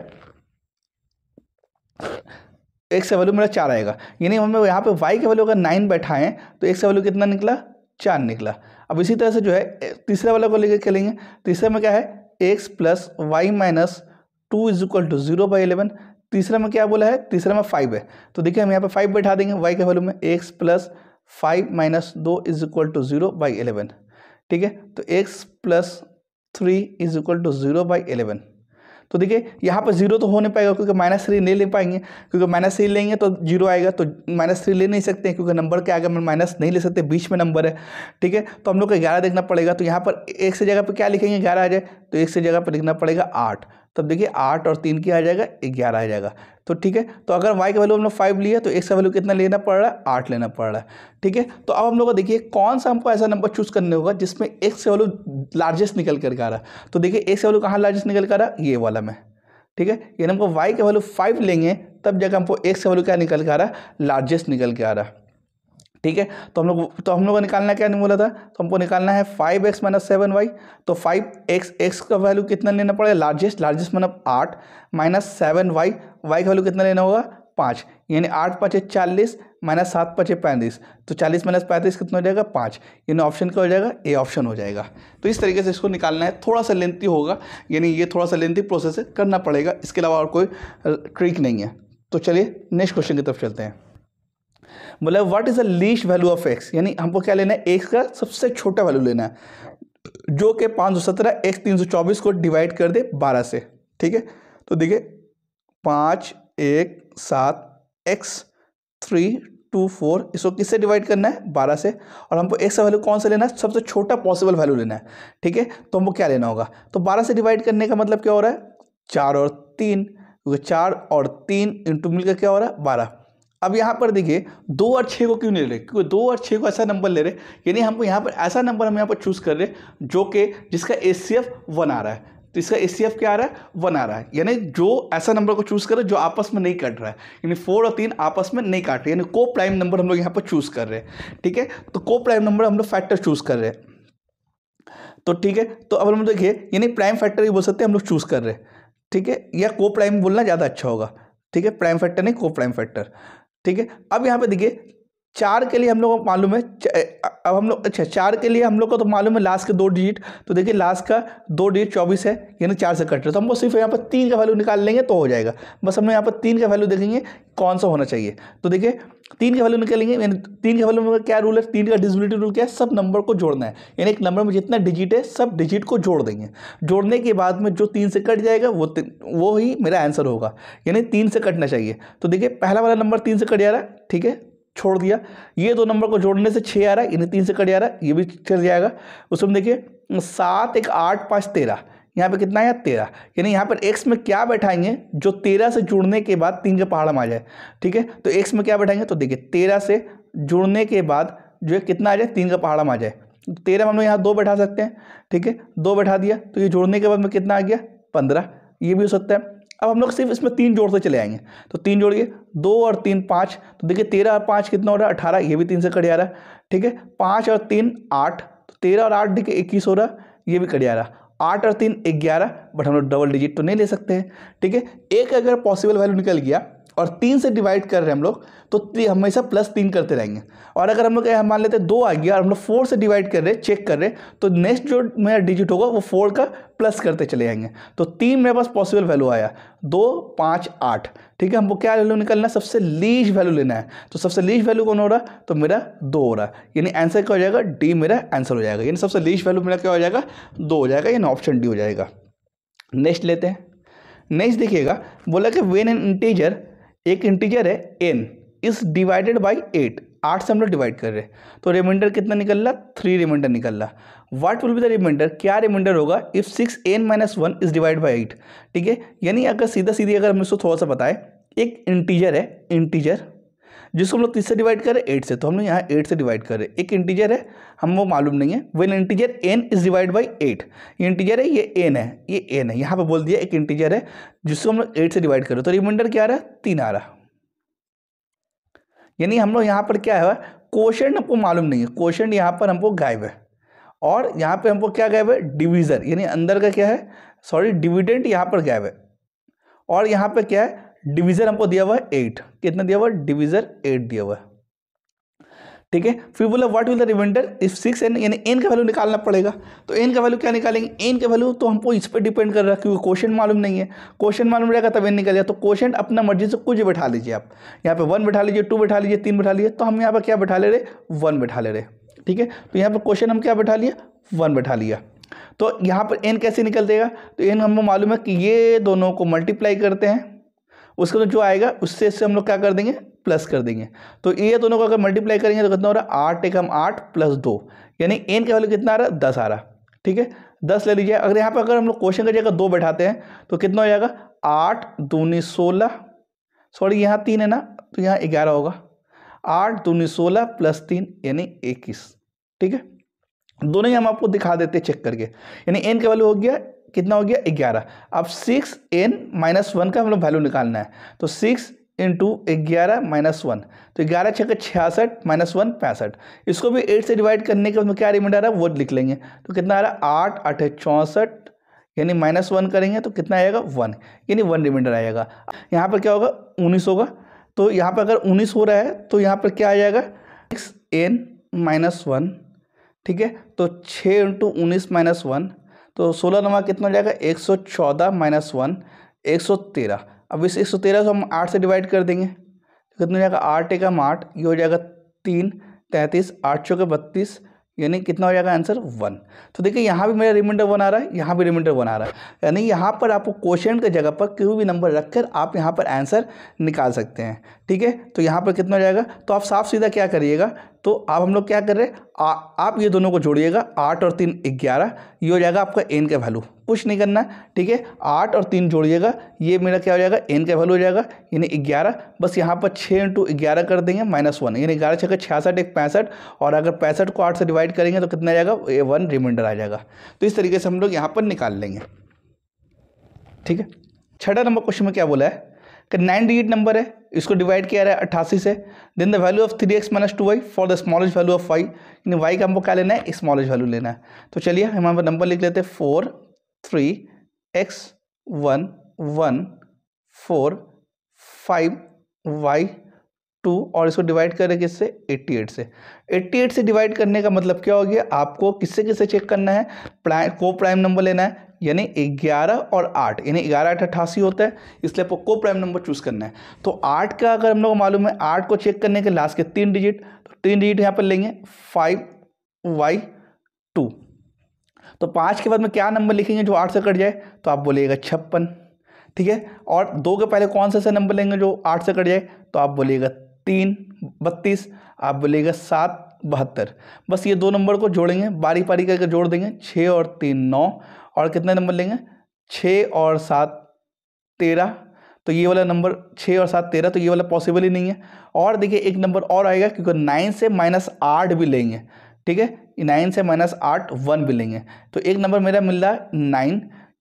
एक से वैल्यू मेरा चार आएगा यानी हम लोग यहाँ पर वाई के वैल्यू अगर नाइन बैठाएं तो एक से वैल्यू कितना निकला चार निकला अब इसी तरह से जो है तीसरे वाला को लेकर चलेंगे तीसरे में क्या है x plus y minus two is equal to zero by eleven तीसरे में क्या बोला है तीसरा में फाइव है तो देखिए हम यहाँ पे फाइव बैठा देंगे वाई के वैल्यू में एक्स प्लस फाइव माइनस दो is equal to zero by eleven ठीक है तो x plus three is equal to zero by eleven तो देखिए यहाँ पर जीरो तो हो नहीं पाएगा क्योंकि माइनस थ्री नहीं ले पाएंगे क्योंकि माइनस थ्री लेंगे तो जीरो आएगा तो माइनस थ्री ले नहीं सकते क्योंकि नंबर के आगे हम माइनस नहीं ले सकते बीच में नंबर है ठीक है तो हम लोग को ग्यारह देखना पड़ेगा तो यहाँ पर एक से जगह पर क्या लिखेंगे ग्यारह आ जाए तो एक से जगह पर लिखना पड़ेगा आठ तब देखिए आठ और तीन क्या आ जाएगा ग्यारह आ जाएगा तो ठीक है तो अगर वाई तो का वैल्यू हम लोग फाइव लिया तो एक्स का वैल्यू कितना लेना पड़ रहा है आठ लेना पड़ रहा है ठीक है तो अब हम लोग देखिए कौन सा हमको ऐसा नंबर चूज करने होगा जिसमें एक्स का वैल्यू लार्जेस्ट निकल कर आ रहा है तो देखिए एक्स का वैल्यू कहाँ लार्जेस्ट निकल कर आ रहा है ये वाला में ठीक है यानी हमको वाई का वैल्यू फाइव लेंगे तब जाकर हमको एक्स का वैल्यू क्या निकल के आ रहा है लार्जेस्ट निकल के आ रहा है ठीक है तो हम लोग तो हम लोग को निकालना क्या नहीं बोला था तो हमको निकालना है five x minus seven y तो फाइव एक्स एक्स का वैल्यू कितना लेना पड़ेगा लार्जेस्ट लार्जेस्ट मतलब आठ माइनस सेवन वाई वाई का वैल्यू कितना लेना होगा पाँच यानी आठ पाँच चालीस माइनस सात पाँचे पैंतीस तो चालीस माइनस पैंतीस कितना हो जाएगा पाँच यानी ऑप्शन क्या हो जाएगा ए ऑप्शन हो जाएगा तो इस तरीके से इसको निकालना है थोड़ा सा लेंथी होगा यानी ये थोड़ा सा लेंथी प्रोसेस करना पड़ेगा इसके अलावा और कोई ट्रिक नहीं है तो चलिए नेक्स्ट क्वेश्चन की तरफ चलते हैं बोला what is the least value of x यानी हमको क्या लेना है एक्स का सबसे छोटा वैल्यू लेना है जो कि पाँच सौ सत्रह एक्स तीन सौ चौबीस को डिवाइड कर दे बारह से ठीक है तो देखिए पाँच एक सात एक्स थ्री टू फोर इसको किससे डिवाइड करना है बारह से और हमको एक्स का वैल्यू कौन सा लेना है सबसे छोटा पॉसिबल वैल्यू लेना है ठीक है तो हमको क्या लेना होगा तो बारह से डिवाइड करने का मतलब क्या हो रहा है चार और तीन क्योंकि चार और तीन इंटू मिलकर क्या हो रहा है बारह अब यहाँ पर देखिए दो और छः को क्यों नहीं ले रहे क्योंकि दो और छः को ऐसा नंबर ले रहे यानी हमको यहाँ पर ऐसा नंबर हम यहाँ पर चूज़ कर रहे जो कि जिसका ए सी एफ वन आ रहा है तो इसका ए सी एफ क्या आ रहा है वन आ रहा है यानी जो ऐसा नंबर को चूज़ कर रहे जो आपस में नहीं कट रहा है यानी फोर और तीन आपस में नहीं काट रहे यानी को प्राइम नंबर हम लोग यहाँ पर चूज़ कर रहे हैं ठीक है तो को प्राइम नंबर हम लोग फैक्टर चूज़ कर रहे हैं तो ठीक है तो अब हम देखिए यानी प्राइम फैक्टर भी बोल सकते हैं हम लोग चूज़ कर रहे हैं ठीक है या को प्राइम बोलना ज़्यादा अच्छा होगा ठीक है प्राइम फैक्टर नहीं को प्राइम फैक्टर ठीक है अब यहां पे देखिए चार के लिए हम लोग को मालूम है अब हम लोग अच्छा चार के लिए हम लोग को तो मालूम है लास्ट के दो डिजिट तो देखिए लास्ट का दो डिजिट चौबीस है यानी चार से कट रहे तो हम सिर्फ यहाँ पर तीन का वैल्यू निकाल लेंगे तो हो जाएगा बस हम यहाँ पर तीन का वैल्यू देखेंगे कौन सा होना चाहिए तो देखिए तीन का वैल्यू निकालेंगे यानी तीन का वैल्यू में क्या रूल है तीन का डिजिबिलिटी रूल क्या है सब नंबर को जोड़ना है यानी एक नंबर में जितना डिजिट है सब डिजिट को जोड़ देंगे जोड़ने के बाद में जो तीन से कट जाएगा वो वो ही मेरा आंसर होगा यानी तीन से कटना चाहिए तो देखिए पहला वाला नंबर तीन से कट जा रहा है ठीक है छोड़ दिया ये दो नंबर को जोड़ने से छः आ रहा है इन्हें तीन से कट जा रहा है ये भी चल जाएगा उसमें देखिए सात एक आठ पाँच तेरह यहाँ पे कितना आया तेरह यानी यहाँ पर एक्स में क्या बैठाएंगे जो तेरह से जुड़ने के बाद तीन के पहाड़ में आ जाए ठीक है तो एक्स में क्या बैठाएंगे तो देखिए तेरह से जुड़ने के बाद जो है कितना आ जाए तीन का पहाड़ में आ जाए तो तेरह हम लोग यहाँ दो बैठा सकते हैं ठीक है दो बैठा दिया तो ये जोड़ने के बाद में कितना आ गया पंद्रह ये भी हो सकता है अब हम लोग सिर्फ इसमें तीन जोड़ से चले आएंगे तो तीन जोड़िए दो और तीन पाँच तो देखिए तेरह और पाँच कितना हो रहा है अठारह ये भी तीन से कट जा रहा है ठीक है पाँच और तीन आठ तो तेरह और आठ देखिए इक्कीस हो रहा है ये भी कट जा रहा है आठ और तीन ग्यारह बट हम लोग डबल डिजिट तो नहीं ले सकते हैं ठीक है एक अगर पॉसिबल वैल्यू निकल गया और तीन से डिवाइड कर रहे हैं हम लोग तो हमेशा प्लस तीन करते रहेंगे और अगर हम लोग मान लेते हैं दो आ गया और हम लोग फोर से डिवाइड कर रहे चेक कर रहे तो नेक्स्ट जो मेरा डिजिट होगा वो फोर का प्लस करते चले जाएंगे तो तीन मेरे पास पॉसिबल वैल्यू आया दो पाँच आठ ठीक है हमको क्या वैल्यू निकलना है सबसे लीज वैल्यू लेना है तो सबसे लीज वैल्यू कौन हो रहा है तो मेरा दो हो रहा है यानी आंसर क्या हो जाएगा डी मेरा आंसर हो जाएगा यानी सबसे लीज वैल्यू मेरा क्या हो जाएगा दो हो जाएगा यानी ऑप्शन डी हो जाएगा नेक्स्ट लेते हैं नेक्स्ट देखिएगा बोला कि वेन एन इंटीजर एक इंटीजर है n is divided by eight आठ से हम लोग डिवाइड कर रहे हैं तो रिमाइंडर कितना निकल रहा थ्री रिमाइंडर निकल रहा what will be the remainder क्या रिमाइंडर होगा if six n minus one is divide by eight ठीक है यानी अगर सीधा सीधी अगर हम इसको थोड़ा सा बताएं एक इंटीजर है इंटीजर जिसको हम लोग तीस से डिवाइड करें एट से तो हम लोग यहाँ एट से डिवाइड करें एक इंटीजर है हम वो मालूम नहीं है when integer n is divide by eight ये इंटीजर है ये एन है ये एन है यहाँ पर बोल दिया एक इंटीजर है जिसको हम लोग एट से डिवाइड करें तो रिमाइंडर क्या आ रहा है तीन आ रहा यानी हम लोग यहाँ पर क्या है क्वेश्चन हमको मालूम नहीं है क्वेश्चन यहाँ पर हमको गायब है और यहाँ पे हमको क्या गायब है डिविजन यानी अंदर का क्या है सॉरी डिविडेंट यहाँ पर गायब है और यहाँ पे क्या है डिवीजर हमको दिया हुआ है एट कितना दिया हुआ है डिवीजर एट दिया हुआ है ठीक है फिर बोला what will the remainder if six n यानी एन का वैल्यू निकालना पड़ेगा तो एन का वैल्यू क्या निकालेंगे एन का वैल्यू तो हमको इस पर डिपेंड कर रहा है क्योंकि क्वेश्चन मालूम नहीं है क्वेश्चन मालूम रहेगा तब एन निकालेगा तो क्वेश्चन अपना मर्जी से कुछ बैठा लीजिए आप यहाँ पे वन बैठा लीजिए टू बैठा लीजिए तीन बैठा लीजिए तो हम यहाँ पर क्या बैठा ले रहे वन बैठा ले रहे ठीक है तो यहाँ पर क्वेश्चन हम क्या बैठा लिया वन बैठा लिया तो यहाँ पर एन कैसे निकल देगा तो एन हमको मालूम है कि ये दोनों को मल्टीप्लाई करते हैं उसके बाद जो आएगा उससे इससे हम लोग क्या कर देंगे प्लस कर देंगे तो ये दोनों को अगर मल्टीप्लाई करेंगे तो कितना हो रहा है आठ एक हम आठ प्लस दो यानी एन का वैल्यू कितना आ रहा है दस आ रहा ठीक है दस ले लीजिए अगर यहाँ पर अगर हम लोग क्वेश्चन का जगह दो बैठाते हैं तो कितना हो जाएगा आठ दूनी सोलह सॉरी यहाँ तीन है ना तो यहाँ ग्यारह होगा आठ दूनी सोलह प्लस तीन यानी इक्कीस ठीक है दोनों ही हम आपको दिखा देते चेक करके यानी एन का वैल्यू हो गया कितना हो गया ग्यारह अब सिक्स एन माइनस वन का हम लोग वैल्यू निकालना है तो सिक्स इंटू ग्यारह माइनस वन तो ग्यारह छः का छियासठ माइनस वन पैंसठ इसको भी एट से डिवाइड करने के उसमें क्या रिमाइंडर आ रहा है वो लिख लेंगे तो कितना आ रहा है आठ आठ चौंसठ यानी माइनस वन करेंगे तो कितना आएगा वन यानी वन रिमाइंडर आएगा यहाँ पर क्या होगा उन्नीस होगा तो यहाँ पर अगर उन्नीस हो रहा है तो यहाँ पर क्या आ जाएगा सिक्स एन माइनस वन ठीक है तो छः इंटू उन्नीस माइनस वन तो सोलह नवा कितना हो जाएगा एक सौ चौदह माइनस वन एक सौ तेरह अब इस एक सौ तेरह को हम आठ से डिवाइड कर देंगे तो कितना हो जाएगा आठ एक आठ ये हो जाएगा तीन तैंतीस आठ सौ के बत्तीस यानी कितना हो जाएगा आंसर वन तो देखिए यहाँ भी मेरा रिमाइंडर वन आ रहा है यहाँ भी रिमाइंडर वन आ रहा है यानी यहाँ पर आपको क्वेश्चन के जगह पर कोई भी नंबर रखकर आप यहाँ पर आंसर निकाल सकते हैं ठीक है तो यहाँ पर कितना हो जाएगा तो आप साफ सीधा क्या करिएगा तो आप हम लोग क्या कर रहे हैं आप ये दोनों को जोड़िएगा आठ और तीन ग्यारह ये हो जाएगा आपका एन का वैल्यू कुछ नहीं करना ठीक है आठ और तीन जोड़िएगा ये मेरा क्या हो जाएगा एन का वैल्यू हो जाएगा यानी ग्यारह बस यहाँ पर छः इंटू ग्यारह कर देंगे माइनस वन यानी ग्यारह छः का छियासठ एक पैंसठ और अगर पैंसठ को आठ से डिवाइड करेंगे तो कितना आ जाएगा ए वन रिमाइंडर आ जाएगा तो इस तरीके से हम लोग यहाँ पर निकाल लेंगे ठीक है छठा नंबर क्वेश्चन में क्या बोला है नाइन डिजिट नंबर है इसको डिवाइड किया रहा है अट्ठासी से then the value of three x minus two y for the smallest value of y यानी वाई का हमको क्या लेना है स्मॉलेस्ट वैल्यू लेना है तो चलिए हम यहाँ पर नंबर लिख लेते हैं four three x one one four five y two और इसको डिवाइड करें किससे 88 से 88 से डिवाइड करने का मतलब क्या हो गया आपको किससे किससे चेक करना है प्राइम को प्राइम नंबर लेना है यानी ग्यारह और आठ यानी ग्यारह आठ अट्ठासी होता है इसलिए आपको को प्राइम नंबर चूज़ करना है तो आठ का अगर हम लोग मालूम है आठ को चेक करने के लास्ट के तीन डिजिट तो तीन डिजिट यहाँ पर लेंगे फाइव वाई टू तो पाँच के बाद में क्या नंबर लिखेंगे जो आठ से कट जाए तो आप बोलिएगा छप्पन ठीक है और दो के पहले कौन सा ऐसे नंबर लेंगे जो आठ से कट जाए तो आप बोलिएगा तीन बत्तीस आप बोलिएगा सात बहत्तर बस ये दो नंबर को जोड़ेंगे बारी पारी करके जोड़ देंगे छः और तीन नौ और कितने नंबर लेंगे छः और सात तेरह तो ये वाला नंबर छः और सात तेरह तो ये वाला पॉसिबल ही नहीं है और देखिए एक नंबर और आएगा क्योंकि नाइन से माइनस आठ भी लेंगे ठीक है नाइन से माइनस आठ वन भी लेंगे तो एक नंबर मेरा मिल रहा है नाइन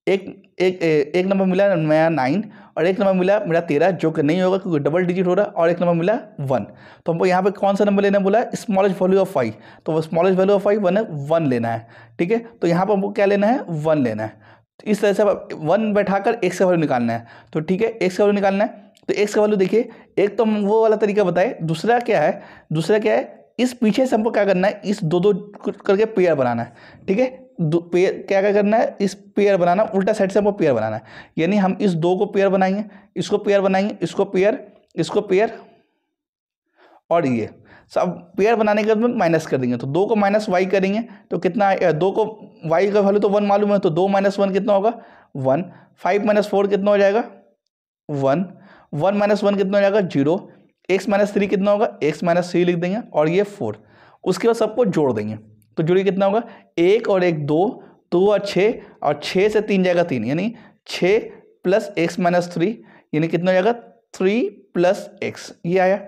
एक एक एक नंबर मिला मेरा नाइन और एक नंबर मिला मेरा तेरह जो कि नहीं होगा क्योंकि डबल डिजिट हो रहा और एक नंबर मिला वन तो हमको यहाँ पे कौन सा नंबर लेना बोला स्मॉलेस्ट वैल्यू ऑफ फाइव तो वो smallest value of five one है वन लेना है ठीक है तो यहाँ पर हमको क्या लेना है वन लेना है तो इस तरह से वन बैठा कर एक का वैल्यू निकालना है तो ठीक है एक का वैल्यू निकालना है तो एक का वैल्यू देखिए एक तो हम वो वाला तरीका बताए दूसरा क्या है दूसरा क्या है इस पीछे से हमको क्या करना है इस दो दो करके पेयर बनाना है ठीक है पेयर क्या क्या करना है इस पेयर बनाना उल्टा साइड से हमको पेयर बनाना है यानी हम इस दो को पेयर बनाएंगे इसको पेयर बनाएंगे इसको पेयर इसको पेयर और ये सब पेयर बनाने के बाद माइनस कर देंगे तो दो को माइनस वाई करेंगे तो कितना दो को वाई का वैल्यू तो वन मालूम है तो दो माइनस वन कितना होगा वन फाइव माइनस फोर कितना हो जाएगा वन वन माइनस वन कितना हो जाएगा जीरो एक्स माइनस थ्री कितना होगा एक्स माइनस थ्री लिख देंगे और ये फोर उसके बाद सबको जोड़ देंगे तो जुड़ी कितना होगा एक और एक दो दो और छः और छः से तीन जाएगा तीन यानी छः प्लस एक्स माइनस थ्री यानी कितना हो जाएगा थ्री प्लस एक्स ये आया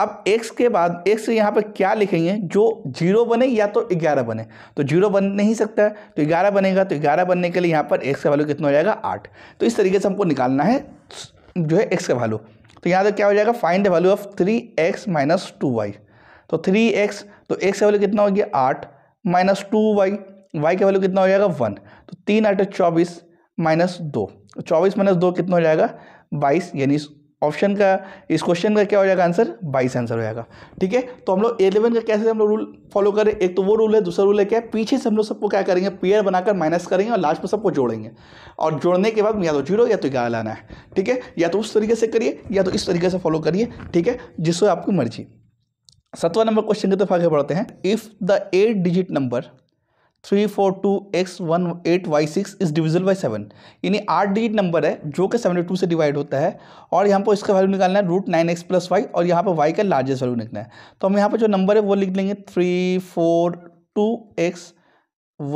अब एक्स के बाद एक्स यहाँ पर क्या लिखेंगे जो जीरो बने या तो ग्यारह बने तो जीरो बन नहीं सकता है तो ग्यारह बनेगा तो ग्यारह बनने के लिए यहाँ पर एक्स का वैल्यू कितना हो जाएगा आठ तो इस तरीके से हमको निकालना है जो है एक्स का वैल्यू तो यहाँ तक क्या हो जाएगा find the value of three x minus two y तो थ्री एक्स तो एक्स का वैल्यू कितना हो गया आठ माइनस टू वाई वाई का वैल्यू कितना हो जाएगा वन तो तीन आठ चौबीस माइनस दो तो चौबीस माइनस दो कितना हो जाएगा बाईस यानी इस ऑप्शन का इस क्वेश्चन का क्या हो जाएगा आंसर बाईस आंसर हो जाएगा ठीक है तो हम लोग एलेवन का कैसे हम लोग रूल फॉलो करें एक तो वो रूल है दूसरा रूल है क्या पीछे से हम लोग सबको क्या करेंगे पेयर बनाकर माइनस करेंगे और लास्ट में सबको जोड़ेंगे और जोड़ने के बाद या तो जीरो या तो ग्यारह लाना है ठीक है या तो उस तरीके से करिए या तो इस तरीके से फॉलो करिए ठीक है जिससे आपकी मर्जी सतवा नंबर क्वेश्चन की तरफ आगे बढ़ते हैं if the eight digit number three four two x one eight y six is divisible by seven यानी आठ डिजिट नंबर है जो कि सेवेंटी टू से डिवाइड होता है और यहाँ पर इसका वैल्यू निकालना है root nine x plus y और यहाँ पर वाई का लार्जेस्ट वैल्यू निकलना है तो हम यहाँ पर जो नंबर है वो लिख लेंगे three four two x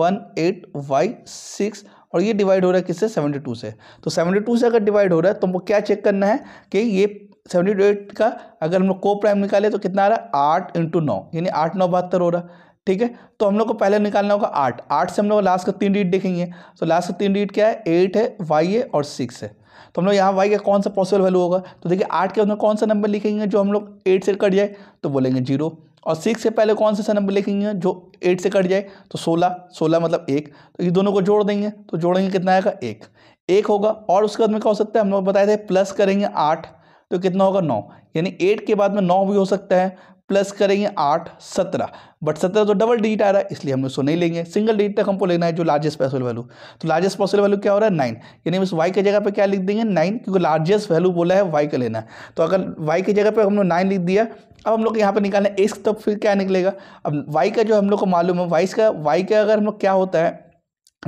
one eight y six और ये डिवाइड हो रहा है किससे सेवेंटी टू से तो सेवेंटी टू से अगर डिवाइड हो रहा है तो हमको क्या चेक करना है कि ये सेवेंटी टू एट का अगर हम लोग को प्राइम निकाले तो कितना आ रहा है आठ इंटू नौ यानी आठ नौ बहत्तर हो रहा ठीक है तो हम लोग को पहले निकालना होगा आठ आठ से हम लोग लास्ट का तीन डीट देखेंगे तो लास्ट का तीन डीट क्या है एट है वाई है और सिक्स है तो हम लोग यहाँ वाई का कौन सा पॉसिबल वैल्यू होगा तो देखिए आठ के अंदर कौन सा नंबर लिखेंगे जो हम लोग एट से कट जाए तो बोलेंगे जीरो और सिक्स से पहले कौन सा नंबर लिखेंगे जो एट से कट जाए तो सोलह सोलह मतलब एक तो ये दोनों को जोड़ देंगे तो जोड़ेंगे कितना आएगा एक एक होगा और उसके बाद में क्या हो सकता है हम लोग बताए थे प्लस करेंगे आठ तो कितना होगा नौ यानी एट के बाद में नौ भी हो सकता है प्लस करेंगे आठ सत्रह बट सत्रह तो डबल डिजिट आ रहा है इसलिए हम सो नहीं लेंगे सिंगल डिजिट तक हमको लेना है जो लार्जेस्ट पॉसिबल वैल्यू तो लार्जेस्ट पॉसिबल वैल्यू क्या हो रहा है नाइन यानी उस वाई की जगह पे क्या लिख देंगे नाइन क्योंकि लार्जेस्ट वैल्यू बोला है वाई का लेना है तो अगर वाई की जगह पर हमने नाइन लिख दिया अब हम लोग यहाँ पर निकालना है एक्स तब फिर क्या निकलेगा अब वाई का जो हम लोग को मालूम है वाइस का वाई का अगर हम लोग क्या होता है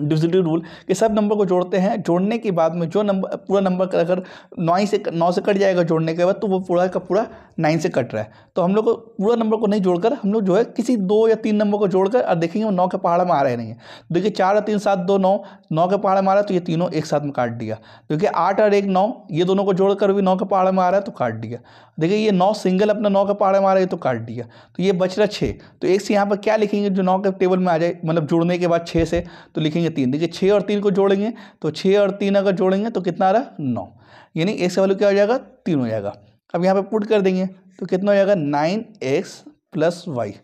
डिजिटिव रूल कि सब नंबर को जोड़ते हैं जोड़ने के बाद में जो नंबर पूरा नंबर अगर नौ से नौ से कट जाएगा जोड़ने के बाद तो वो पूरा का पूरा नाइन से कट रहा है तो हम लोग को पूरा नंबर को नहीं जोड़कर हम लोग जो है किसी दो या तीन नंबर को जोड़कर और देखेंगे वो नौ के पहाड़ में आ रहे नहीं है तो देखिए चार और तीन सात दो नौ नौ के पहाड़ में आ रहा है तो ये तीनों एक साथ में काट दिया तो देखिए आठ और एक नौ ये दोनों को जोड़कर भी नौ के पहाड़ में आ रहा है तो काट दिया देखिए ये नौ सिंगल अपना नौ के पहाड़ में आ रहा है तो काट दिया तो ये बच रहा छः तो एक से यहाँ पर क्या लिखेंगे जो नौ के टेबल में आ जाए मतलब जोड़ने के बाद छः से तो लिखेंगे देखेंगे तीन देखिए छः और तीन को जोड़ेंगे तो छः और तीन अगर जोड़ेंगे तो कितना आ रहा है नौ यानी एक्स का वैल्यू क्या हो जाएगा तीन हो जाएगा अब यहाँ पे पुट कर देंगे तो कितना हो जाएगा नाइन एक्स प्लस वाई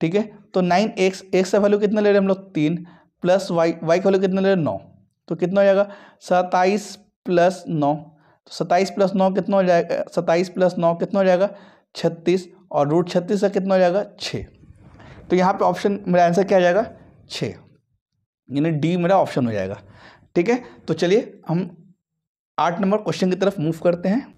ठीक है तो नाइन एक्स एक्स का वैल्यू कितना ले रहे हम लोग तीन प्लस वाई वाई का वैल्यू कितना ले रहे नौ तो कितना हो जाएगा सत्ताईस प्लस नौ तो सत्ताईस प्लस नौ कितना हो जाएगा सत्ताईस प्लस नौ कितना हो जाएगा छत्तीस और रूट छत्तीस का कितना हो जाएगा छः तो यहाँ पे ऑप्शन मेरा आंसर क्या आ जाएगा छः यानी डी मेरा ऑप्शन हो जाएगा ठीक है तो चलिए हम आठ नंबर क्वेश्चन की तरफ मूव करते हैं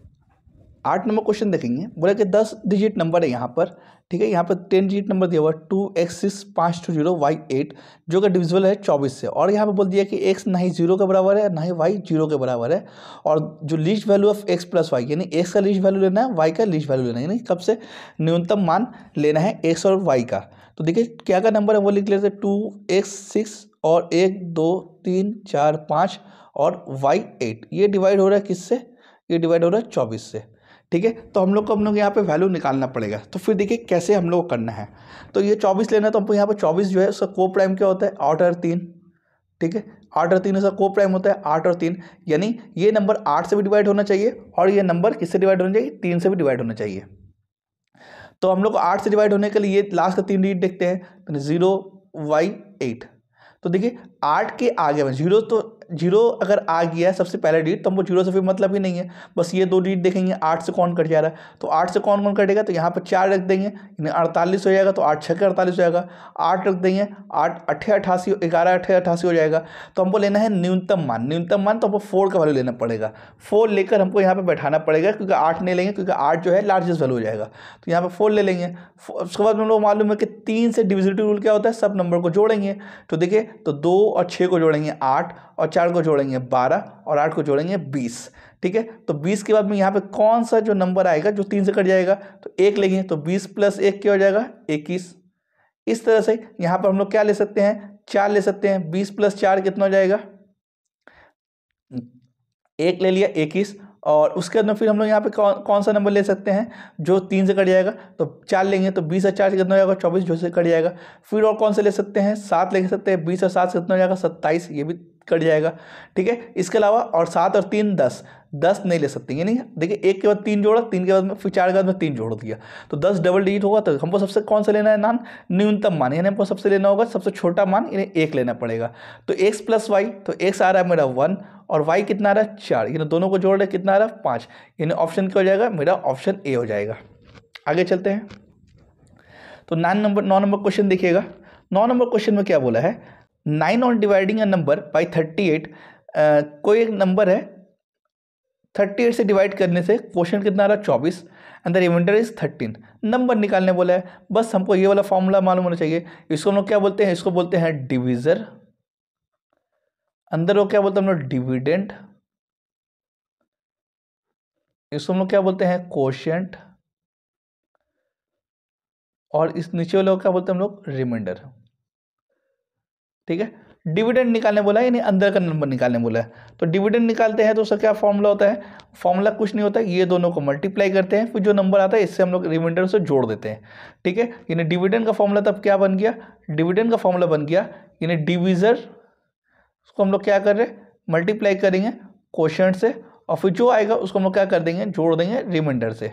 आठ नंबर क्वेश्चन देखेंगे बोले कि दस डिजिट नंबर है यहाँ पर ठीक है यहाँ पर टेन डिजिट नंबर दिया हुआ टू एक्स सिक्स पाँच टू जीरो वाई एट जो कि डिविजल है चौबीस से और यहाँ पर बोल दिया कि एक्स ना ही जीरो के बराबर है ना ही वाई जीरो के बराबर है और जो least value of x plus y यानी एक्स का लीज वैल्यू लेना है वाई का लीज वैल्यू लेना है यानी कब से न्यूनतम मान लेना है एक्स और वाई का तो देखिए क्या क्या नंबर है वो लिख लेते हैं टू एक्स सिक्स और एक दो तीन चार पाँच और वाई एट ये डिवाइड हो रहा है किससे ये डिवाइड हो रहा है चौबीस से ठीक है तो हम लोग को हम लोग यहाँ पे वैल्यू निकालना पड़ेगा तो फिर देखिए कैसे हम लोग को करना है तो ये चौबीस लेना है तो हमको यहाँ पे चौबीस जो है उसका को प्राइम क्या होता है ऑर्डर तीन ठीक है आठ और तीन उसका को प्राइम होता है आठ और तीन यानी ये नंबर आठ से भी डिवाइड होना चाहिए और ये नंबर किससे डिवाइड होना चाहिए तीन से भी डिवाइड होना चाहिए तो हम लोग को आठ से डिवाइड होने के लिए ये लास्ट का तीन डिजिट देखते हैं ज़ीरो वाई एट तो देखिए आठ के आगे में जीरो तो जीरो अगर आ गया है सबसे पहले डिजिट तो हमको जीरो से फिर मतलब ही नहीं है बस ये दो डिजिट देखेंगे आठ से कौन कट जा रहा है तो आठ से कौन कौन कटेगा तो यहाँ पर चार रख देंगे यानी अड़तालीस हो जाएगा तो आठ छः अड़तालीस हो जाएगा आठ रख देंगे आठ अट्ठे अट्ठासी ग्यारह अट्ठे अट्ठासी हो जाएगा तो हमको लेना है न्यूनतम मान न्यूनतम मान तो हमको फोर का वैल्यू लेना पड़ेगा फोर लेकर हमको यहाँ पर बैठाना पड़ेगा क्योंकि आठ नहीं लेंगे क्योंकि आठ जो है लार्जेस्ट वैल्यू हो जाएगा तो यहाँ पर फोर ले लेंगे उसके बाद हम लोग मालूम है कि तीन से डिविजिटी रूल क्या होता है सब नंबर को जोड़ेंगे तो देखिए तो दो और छः को जोड़ेंगे आठ और चार को जोड़ेंगे बारह और आठ को जोड़ेंगे बीस ठीक है तो बीस के बाद में यहाँ पे कौन सा जो नंबर आएगा जो तीन से कट जाएगा तो एक लेंगे तो बीस प्लस एक क्या हो जाएगा इक्कीस इस तरह से यहाँ पर हम लोग क्या ले सकते हैं चार ले सकते हैं बीस प्लस चार कितना हो जाएगा एक ले लिया इक्कीस और उसके बाद में फिर हम लोग यहाँ पे कौन कौन सा नंबर ले सकते हैं जो तीन से कट जाएगा तो चार लेंगे तो बीस और चार से कितना हो जाएगा चौबीस जो से कट जाएगा फिर और कौन से ले सकते हैं सात ले सकते हैं बीस और सात से कितना हो जाएगा सत्ताईस ये भी कट जाएगा ठीक है इसके अलावा और सात और तीन दस दस नहीं ले सकते यानी देखिए एक के बाद तीन जोड़ा तीन के बाद में फिर चार के बाद में तीन जोड़ दिया तो दस डबल डिजिट होगा तो हमको सबसे कौन सा लेना है नान न्यूनतम मान यानी हमको सबसे लेना होगा सबसे छोटा मान यानी एक लेना पड़ेगा तो एक्स प्लस वाई तो एक्स आ रहा है मेरा वन और वाई कितना आ रहा है चार यानी दोनों को जोड़ रहे कितना आ रहा है पाँच यानी ऑप्शन क्या हो जाएगा मेरा ऑप्शन ए हो जाएगा आगे चलते हैं तो नाइन नंबर नौ नंबर क्वेश्चन देखिएगा नौ नंबर क्वेश्चन में क्या बोला है nine on dividing a number by thirty eight कोई एक नंबर है थर्टी एट से डिवाइड करने से क्वेश्चन कितना आ रहा है चौबीस and the remainder is thirteen number निकालने बोला है बस हमको ये वाला फॉर्मूला मालूम होना चाहिए इसको हम लोग क्या बोलते हैं इसको बोलते हैं डिविजर अंदर वो क्या बोलते हैं हम लोग डिविडेंट इसको हम लोग क्या बोलते हैं क्वेश्चन और इस नीचे वाले क्या बोलते हैं हम लोग रिमाइंडर ठीक है डिविडेंड निकालने बोला है यानी अंदर का नंबर निकालने बोला है तो डिविडेंड निकालते हैं तो उसका क्या फॉर्मूला होता है फॉर्मूला कुछ नहीं होता है ये दोनों को मल्टीप्लाई करते हैं फिर जो नंबर आता है इससे हम लोग रिमाइंडर उसे जोड़ देते हैं ठीक है यानी डिविडेंड का फॉर्मूला तब क्या बन गया डिविडेंड का फॉर्मूला बन गया यानी डिविज़र उसको हम लोग क्या कर रहे हैं मल्टीप्लाई करेंगे क्वेश्चन से और फिर जो आएगा उसको हम लोग क्या कर देंगे जोड़ देंगे रिमाइंडर से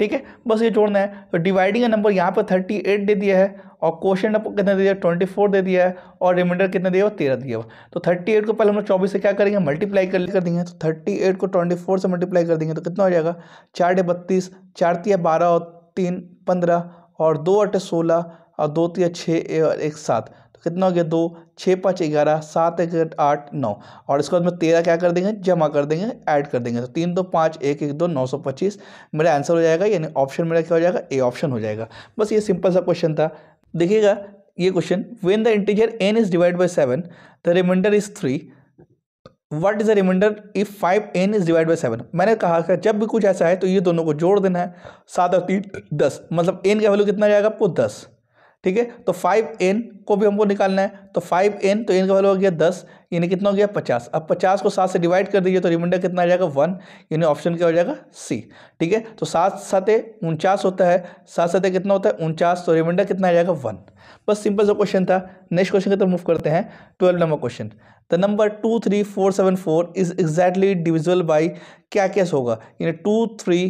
ठीक है बस ये जोड़ना है तो डिवाइडिंग का नंबर यहाँ पर थर्टी एट दे दिया है और क्वेश्चन आपको कितना दे दिया ट्वेंटी फोर दे दिया है और रिमाइंडर कितना दिया हुआ तेरह दिया हुआ तो थर्टी एट को पहले हम लोग चौबीस से क्या करेंगे मल्टीप्लाई कर कर देंगे तो थर्टी एट को ट्वेंटी फोर से मल्टीप्लाई कर देंगे तो कितना हो जाएगा चार डे बत्तीस चार तिया बारह और तीन पंद्रह और दो अटे सोलह और दो तिया छः और एक सात तो कितना हो गया दो छः पाँच ग्यारह सात एक आठ नौ और इसके बाद में तेरह क्या कर देंगे जमा कर देंगे ऐड कर देंगे तो तीन दो पाँच एक एक दो नौ सौ पच्चीस मेरा आंसर हो जाएगा यानी ऑप्शन मेरा क्या हो जाएगा ए ऑप्शन हो जाएगा बस ये सिंपल सा क्वेश्चन था देखिएगा ये question when the integer n is divide by seven the remainder is three what is the remainder if five n is divide by seven मैंने कहा कि जब भी कुछ ऐसा है तो ये दोनों को जोड़ देना है सात और तीन दस मतलब एन का वैल्यू कितना जाएगा आपको दस ठीक है तो फाइव एन को भी हमको निकालना है तो फाइव एन तो एन का वैल्यू हो गया दस यानी कितना हो गया पचास अब पचास को सात से डिवाइड कर दीजिए तो रिमाइंडर कितना आ जाएगा वन यानी ऑप्शन क्या हो जाएगा सी ठीक है तो सात साते उनचास होता है सात साते कितना होता है उनचास तो रिमाइंडर कितना आ जाएगा वन बस सिंपल सा क्वेश्चन था नेक्स्ट क्वेश्चन की तरफ मूव करते हैं twelve number question the number two three four seven four is exactly divisible by क्या कैस होगा यानी two three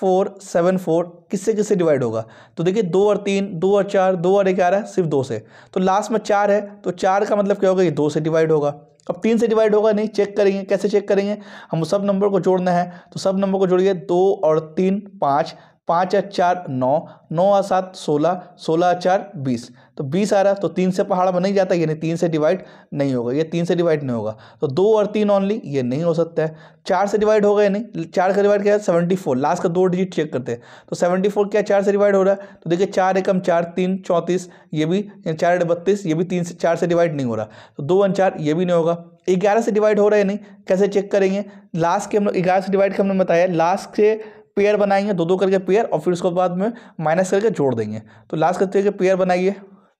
four seven four किससे किससे डिवाइड होगा तो देखिए दो और तीन दो और चार दो और ग्यारह सिर्फ दो से तो लास्ट में चार है तो चार का मतलब क्या होगा ये दो से डिवाइड होगा अब तीन से डिवाइड होगा नहीं चेक करेंगे कैसे चेक करेंगे हम सब नंबर को जोड़ना है तो सब नंबर को जोड़िए दो और तीन पाँच पाँच या चार नौ नौ और सात सोलह सोलह चार बीस तो बीस आ रहा है तो तीन से पहाड़ बन ही जाता है यानी तीन से डिवाइड नहीं होगा ये तीन से डिवाइड नहीं होगा तो दो और तीन ऑनली ये नहीं हो सकता है चार से डिवाइड होगा या नहीं चार का डिवाइड क्या है सेवेंटी फोर लास्ट का दो डिजिट चेक करते हैं तो सेवेंटी फोर क्या चार से डिवाइड हो रहा है तो देखिए चार एकम चार तीन चौंतीस ये भी चार बत्तीस ये भी तीन से चार से डिवाइड नहीं हो रहा तो दो अन चार ये भी नहीं होगा ग्यारह से डिवाइड हो रहा है नहीं कैसे चेक करेंगे लास्ट के हम लोग ग्यारह से डिवाइड के हमने बताया लास्ट से पेयर बनाएंगे दो दो करके पेयर और फिर उसके बाद में माइनस करके जोड़ देंगे तो लास्ट करते पेयर बनाइए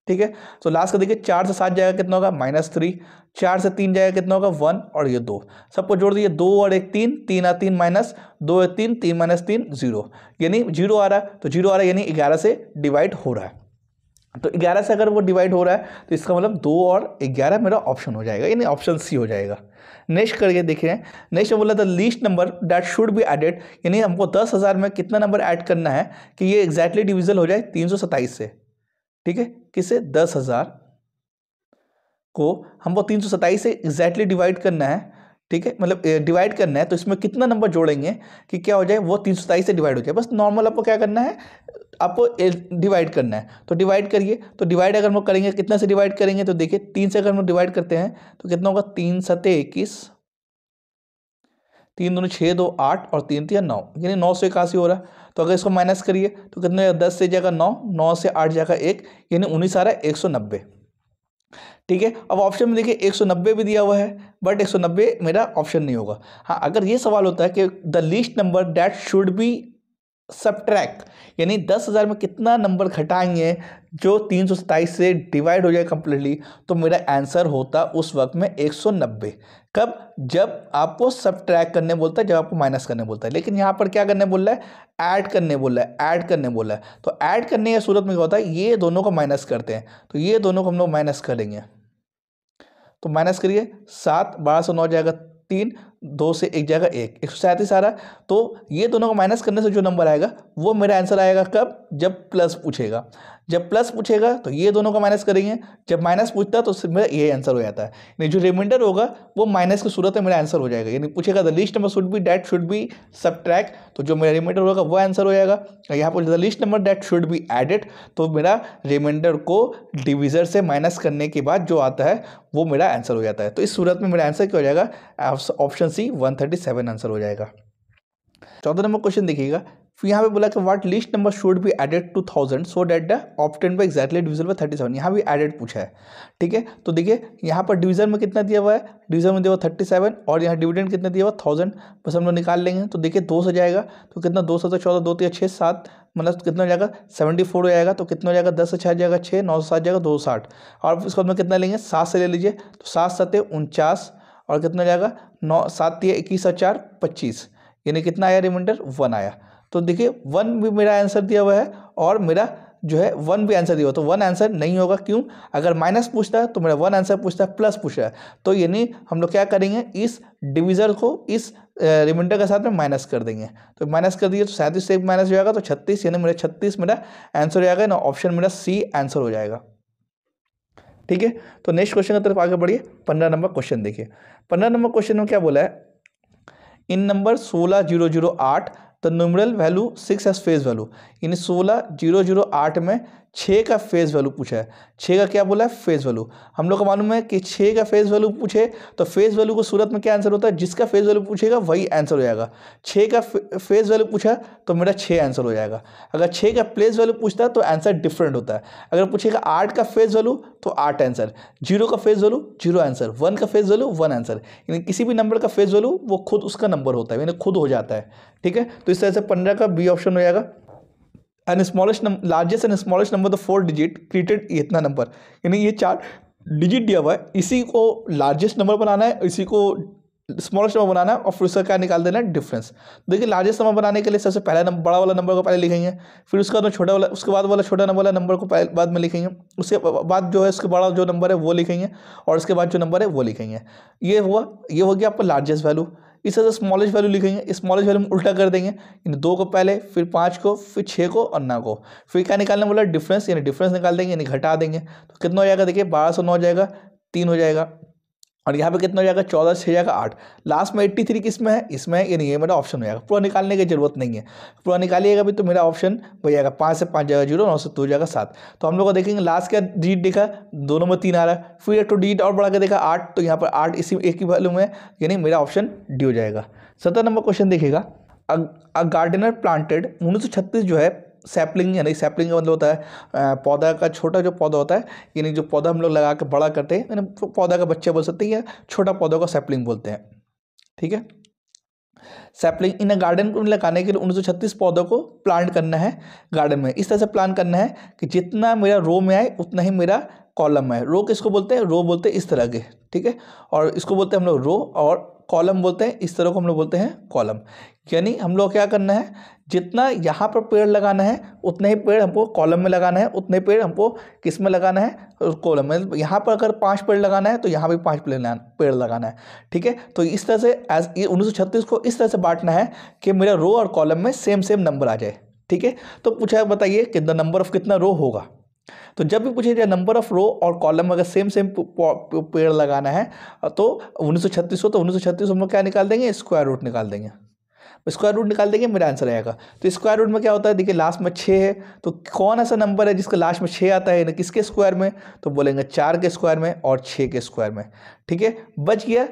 ठीक है तो लास्ट का देखिए चार से सात जाएगा कितना होगा माइनस थ्री चार से तीन जाएगा कितना होगा वन और ये दो सबको जोड़ दिए दो और एक तीन तीन आ तीन माइनस दो एक तीन तीन माइनस तीन जीरो यानी जीरो आ रहा है तो जीरो आ रहा है यानी ग्यारह से डिवाइड हो रहा है तो ग्यारह से अगर वो डिवाइड हो रहा है तो इसका मतलब दो और ग्यारह मेरा ऑप्शन हो जाएगा यानी ऑप्शन सी हो जाएगा नेक्स्ट करके देखें नेक्स्ट में बोला था least number that should be added यानी हमको दस हज़ार में कितना नंबर ऐड करना है कि ये एग्जैक्टली exactly डिविजल हो जाए तीन सौ सत्ताईस से ठीक है किसे दस हज़ार को हमको तीन सौ सत्ताईस से एग्जैक्टली डिवाइड करना है ठीक है मतलब डिवाइड करना है तो इसमें कितना नंबर जोड़ेंगे कि क्या हो जाए वो तीन सौ से डिवाइड हो जाए बस नॉर्मल आपको क्या करना है आपको डिवाइड करना है तो डिवाइड करिए तो डिवाइड अगर हम लोग करेंगे कितना से डिवाइड करेंगे तो देखिए तीन से अगर हम डिवाइड करते हैं तो कितना होगा तीन सते इक्कीस तीन दोनों छः दो आठ और तीन तीन नौ यानी नौ सौ इक्यासी हो रहा है तो अगर इसको माइनस करिए तो कितने दस से जाएगा नौ नौ से आठ जाएगा एक यानी उन्नीस आ रहा है एक सौ नब्बे ठीक है अब ऑप्शन में देखिए एक सौ नब्बे भी दिया हुआ है बट एक सौ नब्बे मेरा ऑप्शन नहीं होगा हाँ अगर ये सवाल होता है कि the least number that should be track यानी दस हज़ार में कितना नंबर घटाएंगे जो तीन सौ सताईस से डिवाइड हो जाए कम्प्लीटली तो मेरा आंसर होता उस वक्त में एक सौ नब्बे कब जब आपको सब ट्रैक करने बोलता है जब आपको माइनस करने बोलता है लेकिन यहाँ पर क्या करने बोल रहा है ऐड करने बोल रहा है ऐड करने बोल रहा है तो ऐड करने या सूरत में क्या होता है ये दोनों को माइनस करते हैं तो ये दोनों को हम लोग माइनस करेंगे तो माइनस करिए सात बारह सौ नौ जाएगा तीन दो से एक जाएगा एक एक सौ सैंतीस आ रहा तो ये दोनों को माइनस करने से जो नंबर आएगा वो मेरा आंसर आएगा कब जब प्लस पूछेगा जब प्लस पूछेगा तो ये दोनों को माइनस करेंगे जब माइनस पूछता तो सिर्फ मेरा ये आंसर हो जाता है यानी जो रिमाइंडर होगा वो माइनस की सूरत में मेरा आंसर हो जाएगा यानी पूछेगा the least number should be that should be subtracted तो जो मेरा रिमाइंडर होगा वो आंसर हो जाएगा यहाँ पर the least number that should be added तो मेरा रिमाइंडर को डिविजर से माइनस करने के बाद जो आता है वो मेरा आंसर हो जाता है तो इस सूरत में मेरा आंसर क्या हो जाएगा ऑप्शन सी वन आंसर हो जाएगा चौदह नंबर क्वेश्चन देखिएगा फिर तो यहाँ पे बोला कि what least number should be added to thousand so that the obtained by exactly division by thirty seven यहाँ भी एडेड पूछा है ठीक है तो देखिए यहाँ पर डिवीजन में कितना दिया हुआ है डिवीजन में दिया हुआ थर्टी सेवन और यहाँ डिविडेंड कितना दिया हुआ थाउजेंड बस हम लोग निकाल लेंगे तो देखिए दो सौ जाएगा तो कितना दो सौ तो चौदह दो तीन तो छः सात मतलब कितना हो जाएगा सेवेंटी फोर हो जाएगा तो कितना हो जाएगा दस से छः जाएगा छः नौ सौ सात जाएगा दो सौ साठ और बाद में कितना लेंगे सात से ले लीजिए तो सात सत्य उनचास और कितना हो जाएगा नौ सात तीन इक्कीस और चार पच्चीस यानी कितना आया रिमाइंडर वन आया तो देखिए वन भी मेरा आंसर दिया हुआ है और मेरा जो है वन भी आंसर दिया हुआ तो वन आंसर नहीं होगा क्यों अगर माइनस पूछता है तो मेरा वन आंसर पूछता है प्लस पूछता है तो यानी हम लोग क्या करेंगे इस डिविजर को इस रिमाइंडर के साथ में माइनस कर देंगे तो माइनस कर दिए तो सैंतीस से माइनस हो जाएगा तो छत्तीस यानी मेरा छत्तीस मेरा आंसर हो जाएगा ना ऑप्शन मेरा सी आंसर हो जाएगा ठीक है तो नेक्स्ट क्वेश्चन की तरफ आगे बढ़िए पंद्रह नंबर क्वेश्चन देखिए पंद्रह नंबर क्वेश्चन में क्या बोला है इन नंबर सोलह जीरो जीरो आठ तो numeral value six as face value in सोलह जीरो जीरो आठ में छः का फेस वैल्यू पूछा है छः का क्या बोला है फेस वैल्यू हम लोग को मालूम है कि छः का फेस वैल्यू पूछे तो फेस वैल्यू को सूरत में क्या आंसर होता है जिसका फेस वैल्यू पूछेगा वही आंसर हो जाएगा छः का फेस वैल्यू पूछा तो मेरा छः आंसर हो जाएगा अगर छः का प्लेस वैल्यू पूछता है तो आंसर डिफरेंट होता है अगर पूछेगा आठ का फेस वैल्यू तो आठ आंसर जीरो का face value zero answer one का फेस वैल्यू वन आंसर यानी किसी भी नंबर का फेस वैल्यू वो खुद उसका नंबर होता है यानी खुद हो जाता है ठीक है तो इस तरह से पंद्रह का बी ऑप्शन हो जाएगा and smallest number largest and smallest number the four digit created इतना नंबर यानी ये चार डिजिट दिया हुआ है इसी को लार्जेस्ट नंबर बनाना है इसी को स्मॉलेस्ट नंबर बनाना है और फिर उसका क्या निकाल देना है डिफरेंस देखिए लार्जेस्ट नंबर बनाने के लिए सबसे पहला नंबर बड़ा वाला नंबर को पहले लिखेंगे फिर उसका बाद छोटा वाला उसके बाद वाला छोटा नंबर वाला नंबर को पहले बाद में लिखेंगे उसके बाद जो है उसके बड़ा जो नंबर है वो लिखेंगे और उसके बाद जो नंबर है वो लिखेंगे ये हुआ ये हो गया आपका लार्जेस्ट वैल्यू इसे जो से स्मॉलेस्ट वैल्यू लिखेंगे स्मॉलेस्ट वैल्यू हम उल्टा कर देंगे यानी दो को पहले फिर पाँच को फिर छः को और नौ को फिर क्या निकालने बोला डिफरेंस यानी डिफरेंस निकाल देंगे यानी घटा देंगे तो कितना हो जाएगा देखिए बारह सौ नौ हो जाएगा तीन हो जाएगा और यहाँ पे कितना हो जाएगा चौदह छः जाएगा आठ लास्ट में एट्टी थ्री किस में है इसमें है ये नहीं है मेरा ऑप्शन हो जाएगा पूरा निकालने की जरूरत नहीं है पूरा निकालिएगा भी तो मेरा ऑप्शन वही जाएगा पाँच से पाँच जाएगा जीरो नौ से दो जाएगा सात तो हम लोग को देखेंगे लास्ट का डीट देखा दोनों में तीन आ रहा है फिर एक टू तो डीट और बढ़ा के देखा आठ तो यहाँ पर आठ इसी एक ही वैल्यू में यानी मेरा ऑप्शन डी हो जाएगा सत्रह नंबर क्वेश्चन देखेगा अ गार्डनर प्लांटेड उन्नीस जो है सैपलिंग यानी सैपलिंग का मतलब होता है पौधा का छोटा जो पौधा होता है यानी जो पौधा हम लोग लगा के बड़ा करते हैं यानी पौधा का बच्चा बोल सकते हैं या छोटा पौधा का सैपलिंग बोलते हैं ठीक है सैपलिंग इन गार्डन को लगाने के लिए उन्नीस सौ पौधों को प्लांट करना है गार्डन में इस तरह से प्लान करना है कि जितना मेरा रो में आए उतना ही मेरा कॉलम में आए रो किसको बोलते हैं रो बोलते हैं इस तरह के ठीक है और इसको बोलते हैं हम लोग रो और कॉलम बोलते हैं इस तरह को हम लोग बोलते हैं कॉलम यानी हम लोग क्या करना है जितना यहाँ पर पेड़ लगाना है उतने ही पेड़ हमको कॉलम में लगाना है उतने पेड़ हमको किस में लगाना है कॉलम में यहाँ पर अगर पाँच पेड़ लगाना है तो यहाँ भी पाँच पेड़ पेड़ लगाना है ठीक है तो इस तरह से एज उन्नीस को इस तरह से बांटना है कि मेरा रो और कॉलम में सेम सेम नंबर आ जाए ठीक है तो पूछा बताइए कि द नंबर ऑफ कितना रो होगा तो जब भी पूछे जाए नंबर ऑफ रो और कॉलम अगर सेम सेम पेड़ लगाना है तो उन्नीस सौ छत्तीस को तो उन्नीस सौ छत्तीस हम लोग क्या निकाल देंगे स्क्वायर रूट निकाल देंगे स्क्वायर रूट निकाल देंगे मेरा आंसर आएगा तो स्क्वायर रूट में क्या होता है देखिए लास्ट में छः है तो कौन ऐसा नंबर है जिसका लास्ट में छः आता है ना किसके स्क्वायर में तो बोलेंगे चार के स्क्वायर में और छः के स्क्वायर में ठीक है बच गया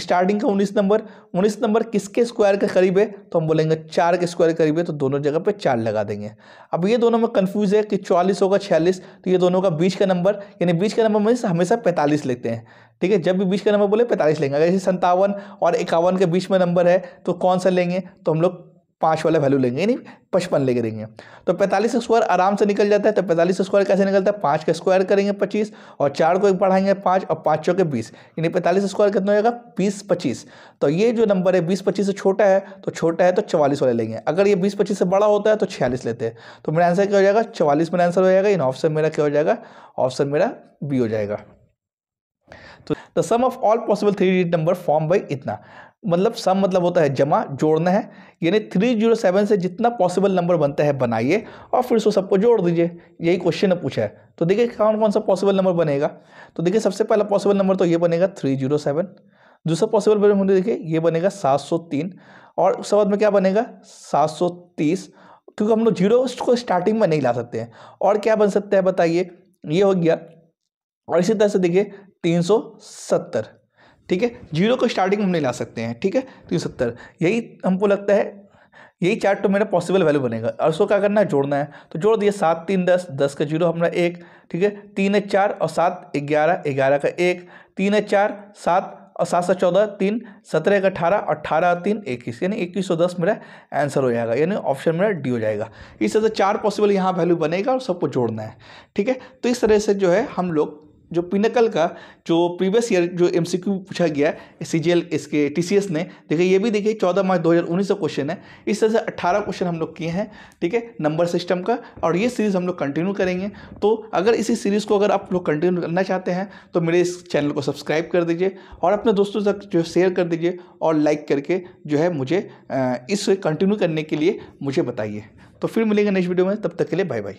स्टार्टिंग का उन्नीस नंबर उन्नीस नंबर किसके स्क्वायर के करीब है तो हम बोलेंगे चार के स्क्वायर के करीब है तो दोनों जगह पे चार लगा देंगे अब ये दोनों में कंफ्यूज है कि चौलीस होगा छियालीस तो ये दोनों का बीच का नंबर यानी बीच का नंबर में हमेशा पैंतालीस लेते हैं ठीक है जब भी बीच का नंबर बोले पैंतालीस लेंगे अगर जैसे संतावन और इक्यावन के बीच में नंबर है तो कौन सा लेंगे तो हम लोग पाँच वाला वैल्यू लेंगे यानी पचपन लेके देंगे तो पैंतालीस स्क्वायर आराम से निकल जाता है तो पैंतालीस स्क्वायर कैसे निकलता है पाँच का स्क्वायर करेंगे पच्चीस और चार को एक बढ़ाएंगे पाँच और पाँच चौके बीस यानी पैंतालीस स्क्वायर कितना हो जाएगा बीस पच्चीस तो ये जो नंबर है बीस पच्चीस से छोटा है तो छोटा है तो चवालीस वाले लेंगे अगर ये बीस पच्चीस से बड़ा होता है तो छियालीस लेते हैं तो मेरा आंसर क्या हो जाएगा चवालीस मेरा आंसर हो जाएगा इन ऑप्शन मेरा क्या हो जाएगा ऑप्शन मेरा बी हो जाएगा तो the sum of all possible three digit number form by इतना मतलब सम मतलब होता है जमा जोड़ना है यानी थ्री जीरो सेवन से जितना पॉसिबल नंबर बनता है बनाइए और फिर उसको सबको जोड़ दीजिए यही क्वेश्चन ने पूछा है तो देखिए कौन कौन सा पॉसिबल नंबर बनेगा तो देखिए सबसे पहला पॉसिबल नंबर तो ये बनेगा थ्री जीरो सेवन दूसरा पॉसिबल नंबर मुझे देखिए ये बनेगा सात सौ तीन और उस बाद में क्या बनेगा सात सौ तीस क्योंकि हम लोग जीरो को स्टार्टिंग में नहीं ला सकते हैं और क्या बन सकता है बताइए ये हो गया और इसी तरह से देखिए तीन सौ सत्तर ठीक है जीरो को स्टार्टिंग हम नहीं ला सकते हैं ठीक है तीन सत्तर यही हमको लगता है यही चार्ट तो मेरा पॉसिबल वैल्यू बनेगा और उसको क्या करना है जोड़ना है तो जोड़ दिए सात तीन दस दस का जीरो हमारा एक ठीक है तीन है चार और सात ग्यारह ग्यारह का एक तीन है चार सात और सात सौ चौदह तीन सत्रह का अठारह अट्ठारह तीन इक्कीस यानी इक्कीस सौ दस मेरा आंसर हो जाएगा यानी ऑप्शन मेरा डी हो जाएगा इस तरह से चार पॉसिबल यहाँ वैल्यू बनेगा और सबको जोड़ना है ठीक है तो इस तरह से जो है हम लोग जो पिनकल का जो प्रीवियस ईयर जो एम पूछा गया है सी इसके टी ने देखिए ये भी देखिए 14 मार्च 2019 का क्वेश्चन है इस तरह से 18 क्वेश्चन हम लोग किए हैं ठीक है नंबर सिस्टम का और ये सीरीज़ हम लोग कंटिन्यू करेंगे तो अगर इसी सीरीज़ को अगर आप लोग कंटिन्यू करना चाहते हैं तो मेरे इस चैनल को सब्सक्राइब कर दीजिए और अपने दोस्तों तक जो शेयर कर दीजिए और लाइक करके जो है मुझे इस कंटिन्यू करने के लिए मुझे बताइए तो फिर मिलेंगे नेक्स्ट वीडियो में तब तक के लिए बाय बाय